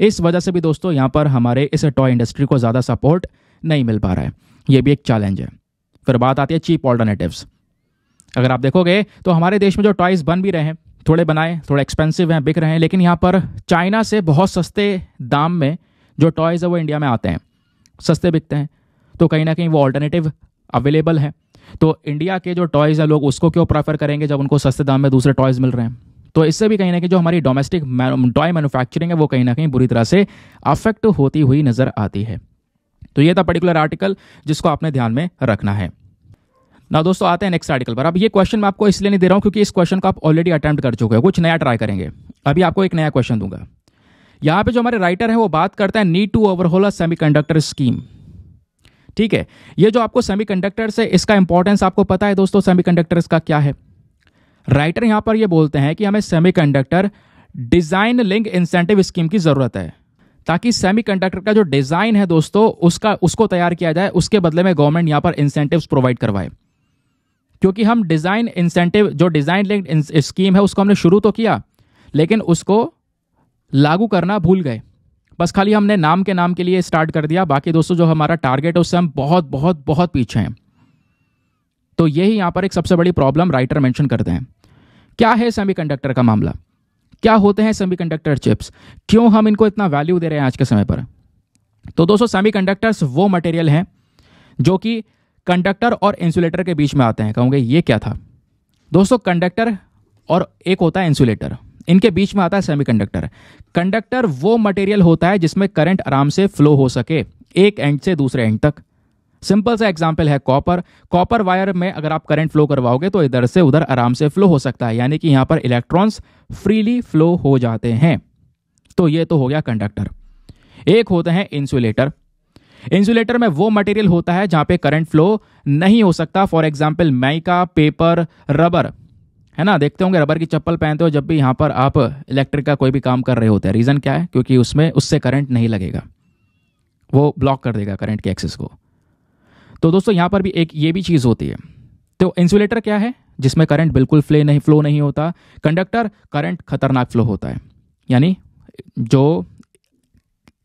इस वजह से भी दोस्तों यहाँ पर हमारे इस टॉय इंडस्ट्री को ज़्यादा सपोर्ट नहीं मिल पा रहा है ये भी एक चैलेंज है फिर बात आती है चीप ऑल्टरनेटिव्स अगर आप देखोगे तो हमारे देश में जो टॉयज़ बन भी रहे हैं थोड़े बनाए थोड़े एक्सपेंसिव हैं बिक रहे हैं लेकिन यहाँ पर चाइना से बहुत सस्ते दाम में जो टॉयज़ है वो इंडिया में आते हैं सस्ते बिकते हैं तो कहीं ना कहीं वो ऑल्टरनेटिव अवेलेबल हैं तो इंडिया के जो टॉयज़ हैं लोग उसको क्यों प्रेफर करेंगे जब उनको सस्ते दाम में दूसरे टॉयज़ मिल रहे हैं तो इससे भी कहीं ना कहीं जो हमारी डोमेस्टिक टॉय मैनुफैक्चरिंग है वो कहीं ना कहीं बुरी तरह से अफेक्ट होती हुई नज़र आती है तो ये था पर्टिकुलर आर्टिकल जिसको आपने ध्यान में रखना है ना दोस्तों आते हैं नेक्स्ट आर्टिकल पर अब ये क्वेश्चन मैं आपको इसलिए नहीं दे रहा हूँ क्योंकि इस क्वेश्चन को आप ऑलरेडी अटैम्प्ट कर चुके हो कुछ नया ट्राई करेंगे अभी आपको एक नया क्वेश्चन दूंगा यहाँ पे जो हमारे राइटर हैं वो बात करते हैं need to overhaul a semiconductor scheme ठीक है ये जो आपको सेमीकंडक्टर्स है इसका इंपॉर्टेंस आपको पता है दोस्तों सेमीकंडक्टर्स का क्या है राइटर यहाँ पर यह बोलते हैं कि हमें semiconductor design link incentive scheme की ज़रूरत है ताकि सेमीकंडक्टर का जो डिज़ाइन है दोस्तों उसका उसको तैयार किया जाए उसके बदले में गवर्नमेंट यहाँ पर इंसेंटिव्स प्रोवाइड करवाए क्योंकि हम डिज़ाइन इंसेंटिव जो डिज़ाइन लिंक स्कीम है उसको हमने शुरू तो किया लेकिन उसको लागू करना भूल गए बस खाली हमने नाम के नाम के लिए स्टार्ट कर दिया बाकी दोस्तों जो हमारा टारगेट है उससे हम बहुत बहुत बहुत पीछे हैं तो यही यहां पर एक सबसे बड़ी प्रॉब्लम राइटर मेंशन करते हैं क्या है सेमीकंडक्टर का मामला क्या होते हैं सेमीकंडक्टर चिप्स क्यों हम इनको इतना वैल्यू दे रहे हैं आज के समय पर तो दोस्तों सेमीकंडक्टर्स वो मटेरियल हैं जो कि कंडक्टर और इंसुलेटर के बीच में आते हैं कहूंगे ये क्या था दोस्तों कंडक्टर और एक होता है इंसुलेटर इनके बीच में आता है सेमीकंडक्टर कंडक्टर वो मटेरियल होता है जिसमें करंट आराम से फ्लो हो सके एक एंड से दूसरे एंड तक सिंपल सा एग्जाम्पल है कॉपर कॉपर वायर में अगर आप करंट फ्लो करवाओगे तो इधर से उधर आराम से फ्लो हो सकता है यानी कि यहाँ पर इलेक्ट्रॉन्स फ्रीली फ्लो हो जाते हैं तो ये तो हो गया कंडक्टर एक होते हैं इंसुलेटर इंसुलेटर में वो मटेरियल होता है जहाँ पे करंट फ्लो नहीं हो सकता for example mica paper rubber है ना देखते होंगे रबर की चप्पल पहनते हो जब भी यहाँ पर आप इलेक्ट्रिक का कोई भी काम कर रहे होते हैं रीज़न क्या है क्योंकि उसमें उससे करंट नहीं लगेगा वो ब्लॉक कर देगा करंट के एक्सेस को तो दोस्तों यहाँ पर भी एक ये भी चीज़ होती है तो इंसुलेटर क्या है जिसमें करंट बिल्कुल फ्ले नहीं फ्लो नहीं होता कंडक्टर करंट खतरनाक फ्लो होता है यानी जो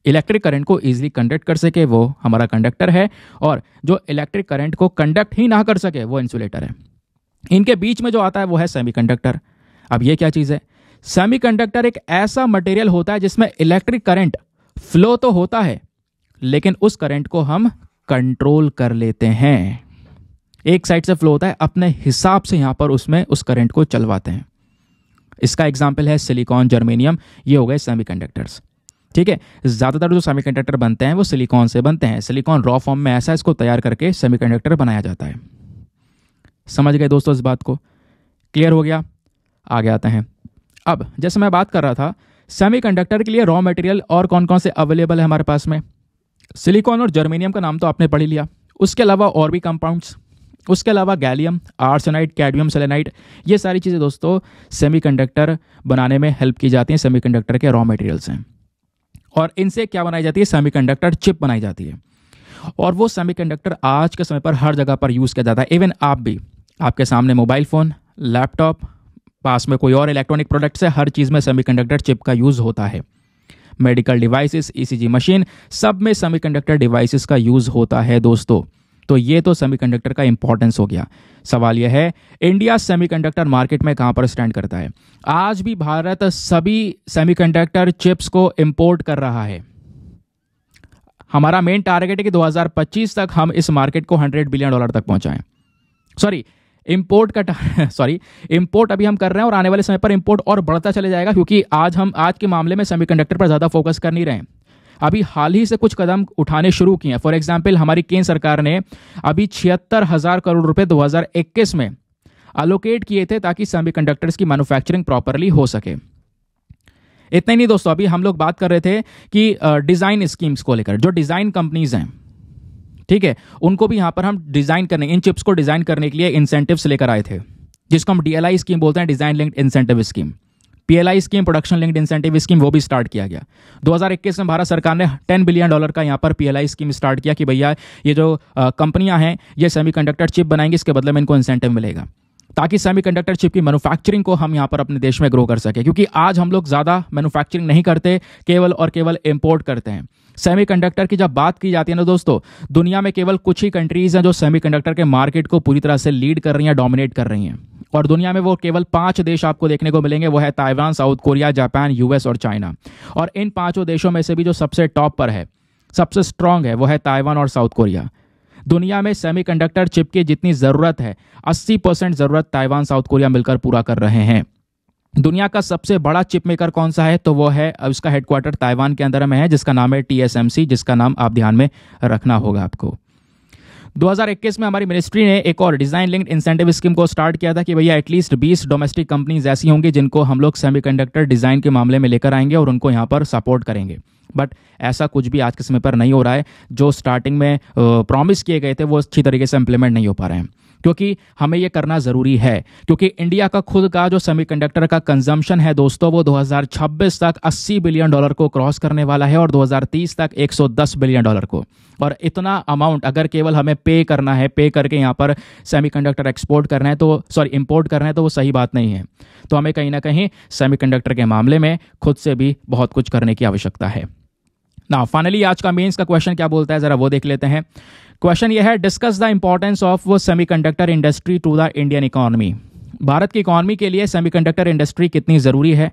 इलेक्ट्रिक करंट को ईजिली कंडक्ट कर सके वो हमारा कंडक्टर है और जो इलेक्ट्रिक करंट को कंडक्ट ही ना कर सके वो इंसुलेटर है इनके बीच में जो आता है वो है सेमीकंडक्टर अब ये क्या चीज़ है सेमीकंडक्टर एक ऐसा मटेरियल होता है जिसमें इलेक्ट्रिक करंट फ्लो तो होता है लेकिन उस करंट को हम कंट्रोल कर लेते हैं एक साइड से फ्लो होता है अपने हिसाब से यहां पर उसमें उस करंट को चलवाते हैं इसका एग्जाम्पल है सिलिकॉन जर्मेनियम ये हो गए सेमीकंडक्टर्स ठीक है ज़्यादातर जो सेमीकंडक्टर बनते हैं वो सिलिकॉन से बनते हैं सिलिकॉन रॉ फॉर्म में ऐसा इसको तैयार करके सेमी बनाया जाता है समझ गए दोस्तों इस बात को क्लियर हो गया आगे आते हैं अब जैसे मैं बात कर रहा था सेमीकंडक्टर के लिए रॉ मटेरियल और कौन कौन से अवेलेबल है हमारे पास में सिलिकॉन और जर्मेनियम का नाम तो आपने पढ़ ही लिया उसके अलावा और भी कंपाउंड्स उसके अलावा गैलियम आर्सनाइट कैडमियम सेलेनाइट ये सारी चीज़ें दोस्तों सेमीकंडक्टर बनाने में हेल्प की जाती हैं सेमीकंडक्टर के रॉ मटेरियल से और इनसे क्या बनाई जाती है सेमीकंडक्टर चिप बनाई जाती है और वो सेमीकंडक्टर आज के समय पर हर जगह पर यूज़ किया जाता है इवन आप भी आपके सामने मोबाइल फ़ोन लैपटॉप पास में कोई और इलेक्ट्रॉनिक प्रोडक्ट्स है हर चीज़ में सेमीकंडक्टर चिप का यूज़ होता है मेडिकल डिवाइसेस ईसीजी मशीन सब में सेमीकंडक्टर डिवाइसेस का यूज होता है दोस्तों तो ये तो सेमीकंडक्टर का इंपॉर्टेंस हो गया सवाल यह है इंडिया सेमीकंडक्टर मार्केट में कहां पर स्टैंड करता है आज भी भारत सभी सेमीकंडक्टर चिप्स को इंपोर्ट कर रहा है हमारा मेन टारगेट है कि 2025 तक हम इस मार्केट को 100 बिलियन डॉलर तक पहुंचाएं सॉरी इम्पोर्ट का सॉरी इम्पोर्ट अभी हम कर रहे हैं और आने वाले समय पर इम्पोर्ट और बढ़ता चले जाएगा क्योंकि आज हम आज के मामले में सेमी पर ज़्यादा फोकस कर नहीं रहे हैं अभी हाल ही से कुछ कदम उठाने शुरू किए हैं फॉर एग्जाम्पल हमारी केंद्र सरकार ने अभी छिहत्तर हज़ार करोड़ रुपये दो में अलोकेट किए थे ताकि सेमी की मैन्युफैक्चरिंग प्रॉपरली हो सके इतना ही नहीं दोस्तों अभी हम लोग बात कर रहे थे कि डिज़ाइन स्कीम्स को लेकर जो डिज़ाइन कंपनीज हैं ठीक है उनको भी यहाँ पर हम डिजाइन करने इन चिप्स को डिजाइन करने के लिए इंसेंटिव्स लेकर आए थे जिसको हम डीएलआई स्कीम बोलते हैं design linked incentive scheme PLI scheme production linked incentive scheme वो भी स्टार्ट किया गया 2021 में भारत सरकार ने 10 बिलियन डॉलर का यहाँ पर पीएलआई स्कीम स्टार्ट किया कि भैया ये जो कंपनियां हैं ये सेमीकंडक्टर चिप बनाएंगी इसके बदले में इनको इंसेंटिव मिलेगा ताकि सेमीकंडक्टर चिप की मैन्युफैक्चरिंग को हम यहाँ पर अपने देश में ग्रो कर सकें क्योंकि आज हम लोग ज़्यादा मैन्युफैक्चरिंग नहीं करते केवल और केवल इम्पोर्ट करते हैं सेमीकंडक्टर की जब बात की जाती है ना दोस्तों दुनिया में केवल कुछ ही कंट्रीज़ हैं जो सेमीकंडक्टर के मार्केट को पूरी तरह से लीड कर रही हैं डोमिनेट कर रही हैं और दुनिया में वो केवल पांच देश आपको देखने को मिलेंगे वो है Taiwan South Korea Japan US और चाइना और इन पांचों देशों में से भी जो सबसे टॉप पर है सबसे स्ट्रांग है वो है ताइवान और साउथ कोरिया दुनिया में सेमीकंडक्टर चिप की जितनी ज़रूरत है 80 परसेंट ज़रूरत ताइवान साउथ कोरिया मिलकर पूरा कर रहे हैं दुनिया का सबसे बड़ा चिप मेकर कौन सा है तो वो है उसका हेडक्वार्टर ताइवान के अंदर में है जिसका नाम है टी जिसका नाम आप ध्यान में रखना होगा आपको 2021 में हमारी मिनिस्ट्री ने एक और डिजाइन लिंक्ड इंसेंटिव स्कीम को स्टार्ट किया था कि भैया एटलीस्ट 20 डोमेस्टिक कंपनीज ऐसी होंगी जिनको हम लोग सेमीकंडक्टर डिजाइन के मामले में लेकर आएंगे और उनको यहाँ पर सपोर्ट करेंगे बट ऐसा कुछ भी आज के समय पर नहीं हो रहा है जो स्टार्टिंग में प्रॉमिस किए गए थे वो अच्छी तरीके से इंप्लीमेंट नहीं हो पा रहे हैं क्योंकि हमें यह करना ज़रूरी है क्योंकि इंडिया का खुद का जो सेमीकंडक्टर का कंजम्पशन है दोस्तों वो 2026 तक 80 बिलियन डॉलर को क्रॉस करने वाला है और 2030 तक 110 बिलियन डॉलर को और इतना अमाउंट अगर केवल हमें पे करना है पे करके यहाँ पर कंडक्टर एक्सपोर्ट करना है तो सॉरी इम्पोर्ट करना है तो वो सही बात नहीं है तो हमें कहीं ना कहीं सेमी के मामले में खुद से भी बहुत कुछ करने की आवश्यकता है ना फाइनली आज का मेन्स का क्वेश्चन क्या बोलता है ज़रा वो देख लेते हैं क्वेश्चन यह है discuss the importance of semi conductor industry to the Indian economy Bharat की इकोनॉमी के लिए सेमीकंडक्टर इंडस्ट्री कितनी ज़रूरी है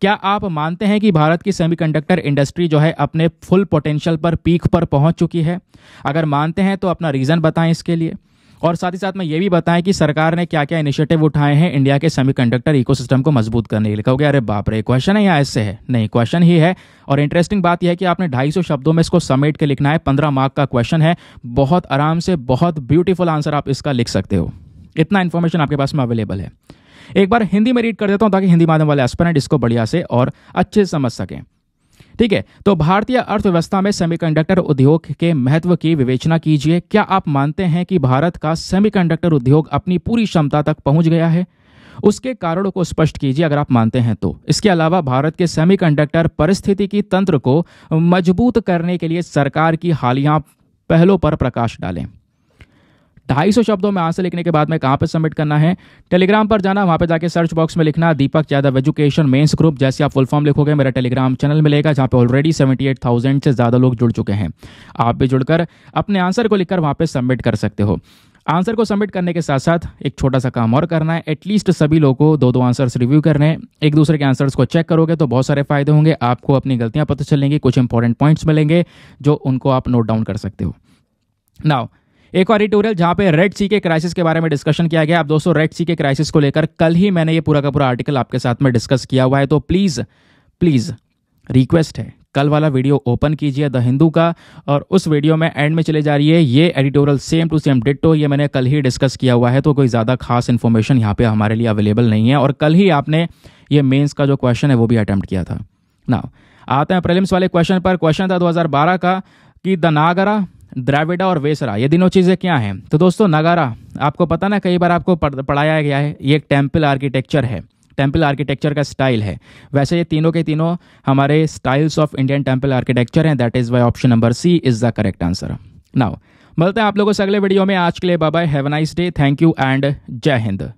क्या आप मानते हैं कि भारत की सेमीकंडक्टर इंडस्ट्री जो है अपने फुल पोटेंशियल पर पीक पर पहुंच चुकी है अगर मानते हैं तो अपना रीज़न बताएं इसके लिए और साथ ही साथ में ये भी बताएं कि सरकार ने क्या क्या इनिशिएटिव उठाए हैं इंडिया के सेमीकंडक्टर इकोसिस्टम को मजबूत करने के लिए कहोगे अरे बाप रे क्वेश्चन है या ऐसे है नहीं क्वेश्चन ही है और इंटरेस्टिंग बात यह है कि आपने 250 शब्दों में इसको समेट के लिखना है पंद्रह मार्क का क्वेश्चन है बहुत आराम से बहुत ब्यूटीफुल आंसर आप इसका लिख सकते हो इतना इन्फॉर्मेशन आपके पास में अवेलेबल है एक बार हिंदी में रीड कर देता हूँ ताकि हिंदी माध्यम वाले एस्पेरेंट इसको बढ़िया से और अच्छे से समझ सकें ठीक है तो भारतीय अर्थव्यवस्था में सेमीकंडक्टर उद्योग के महत्व की विवेचना कीजिए क्या आप मानते हैं कि भारत का सेमीकंडक्टर उद्योग अपनी पूरी क्षमता तक पहुंच गया है उसके कारणों को स्पष्ट कीजिए अगर आप मानते हैं तो इसके अलावा भारत के सेमीकंडक्टर परिस्थितिकी तंत्र को मजबूत करने के लिए सरकार की हालिया पहलों पर प्रकाश डालें ढाई शब्दों में आंसर लिखने के बाद में कहाँ पर सबमिट करना है टेलीग्राम पर जाना वहाँ पर जाकर सर्च बॉक्स में लिखना Deepak Yadav education mains group जैसे आप फुल फॉर्म लिखोगे मेरा टेलीग्राम चैनल मिलेगा जहाँ पर ऑलरेडी सेवेंटी से ज़्यादा लोग जुड़ चुके हैं आप भी जुड़कर अपने आंसर को लिखकर वहाँ पर सबमिट कर सकते हो आंसर को सबमिट करने के साथ साथ एक छोटा सा काम और करना है एटलीस्ट सभी लोगों को दो दो आंसर्स रिव्यू करने हैं एक दूसरे के आंसर्स को चेक करोगे तो बहुत सारे फायदे होंगे आपको अपनी गलतियां पता चलेंगी कुछ इंपॉर्टेंट पॉइंट्स मिलेंगे जो उनको आप नोट डाउन कर सकते हो नाउ एक और एडिटोरियल जहां पे रेड सी के क्राइसिस के बारे में डिस्कशन किया गया अब दोस्तों रेड सी के क्राइसिस को लेकर कल ही मैंने ये पूरा का पूरा आर्टिकल आपके साथ में डिस्कस किया हुआ है तो प्लीज़ प्लीज़ रिक्वेस्ट है कल वाला वीडियो ओपन कीजिए द हिंदू का और उस वीडियो में एंड में चले जा रही है ये editorial same to same ditto ये मैंने कल ही डिस्कस किया हुआ है तो कोई ज़्यादा खास इन्फॉर्मेशन यहाँ पे हमारे लिए अवेलेबल नहीं है और कल ही आपने ये मेंस का जो क्वेश्चन है वो भी अटैम्प्ट किया था ना आते हैं प्रीलिम्स वाले क्वेश्चन पर क्वेश्चन था दो का कि द नागरा द्राविडा और वेसरा ये तीनों चीज़ें क्या हैं तो दोस्तों नगारा आपको पता ना कई बार आपको पढ़ाया गया है ये एक टेम्पल आर्किटेक्चर है टेम्पल आर्किटेक्चर का स्टाइल है वैसे ये तीनों के तीनों हमारे styles of Indian temple architecture हैं that is why option number C is the correct answer now मिलते हैं आप लोगों से अगले वीडियो में आज के लिए bye have nice day thank you and Jai Hind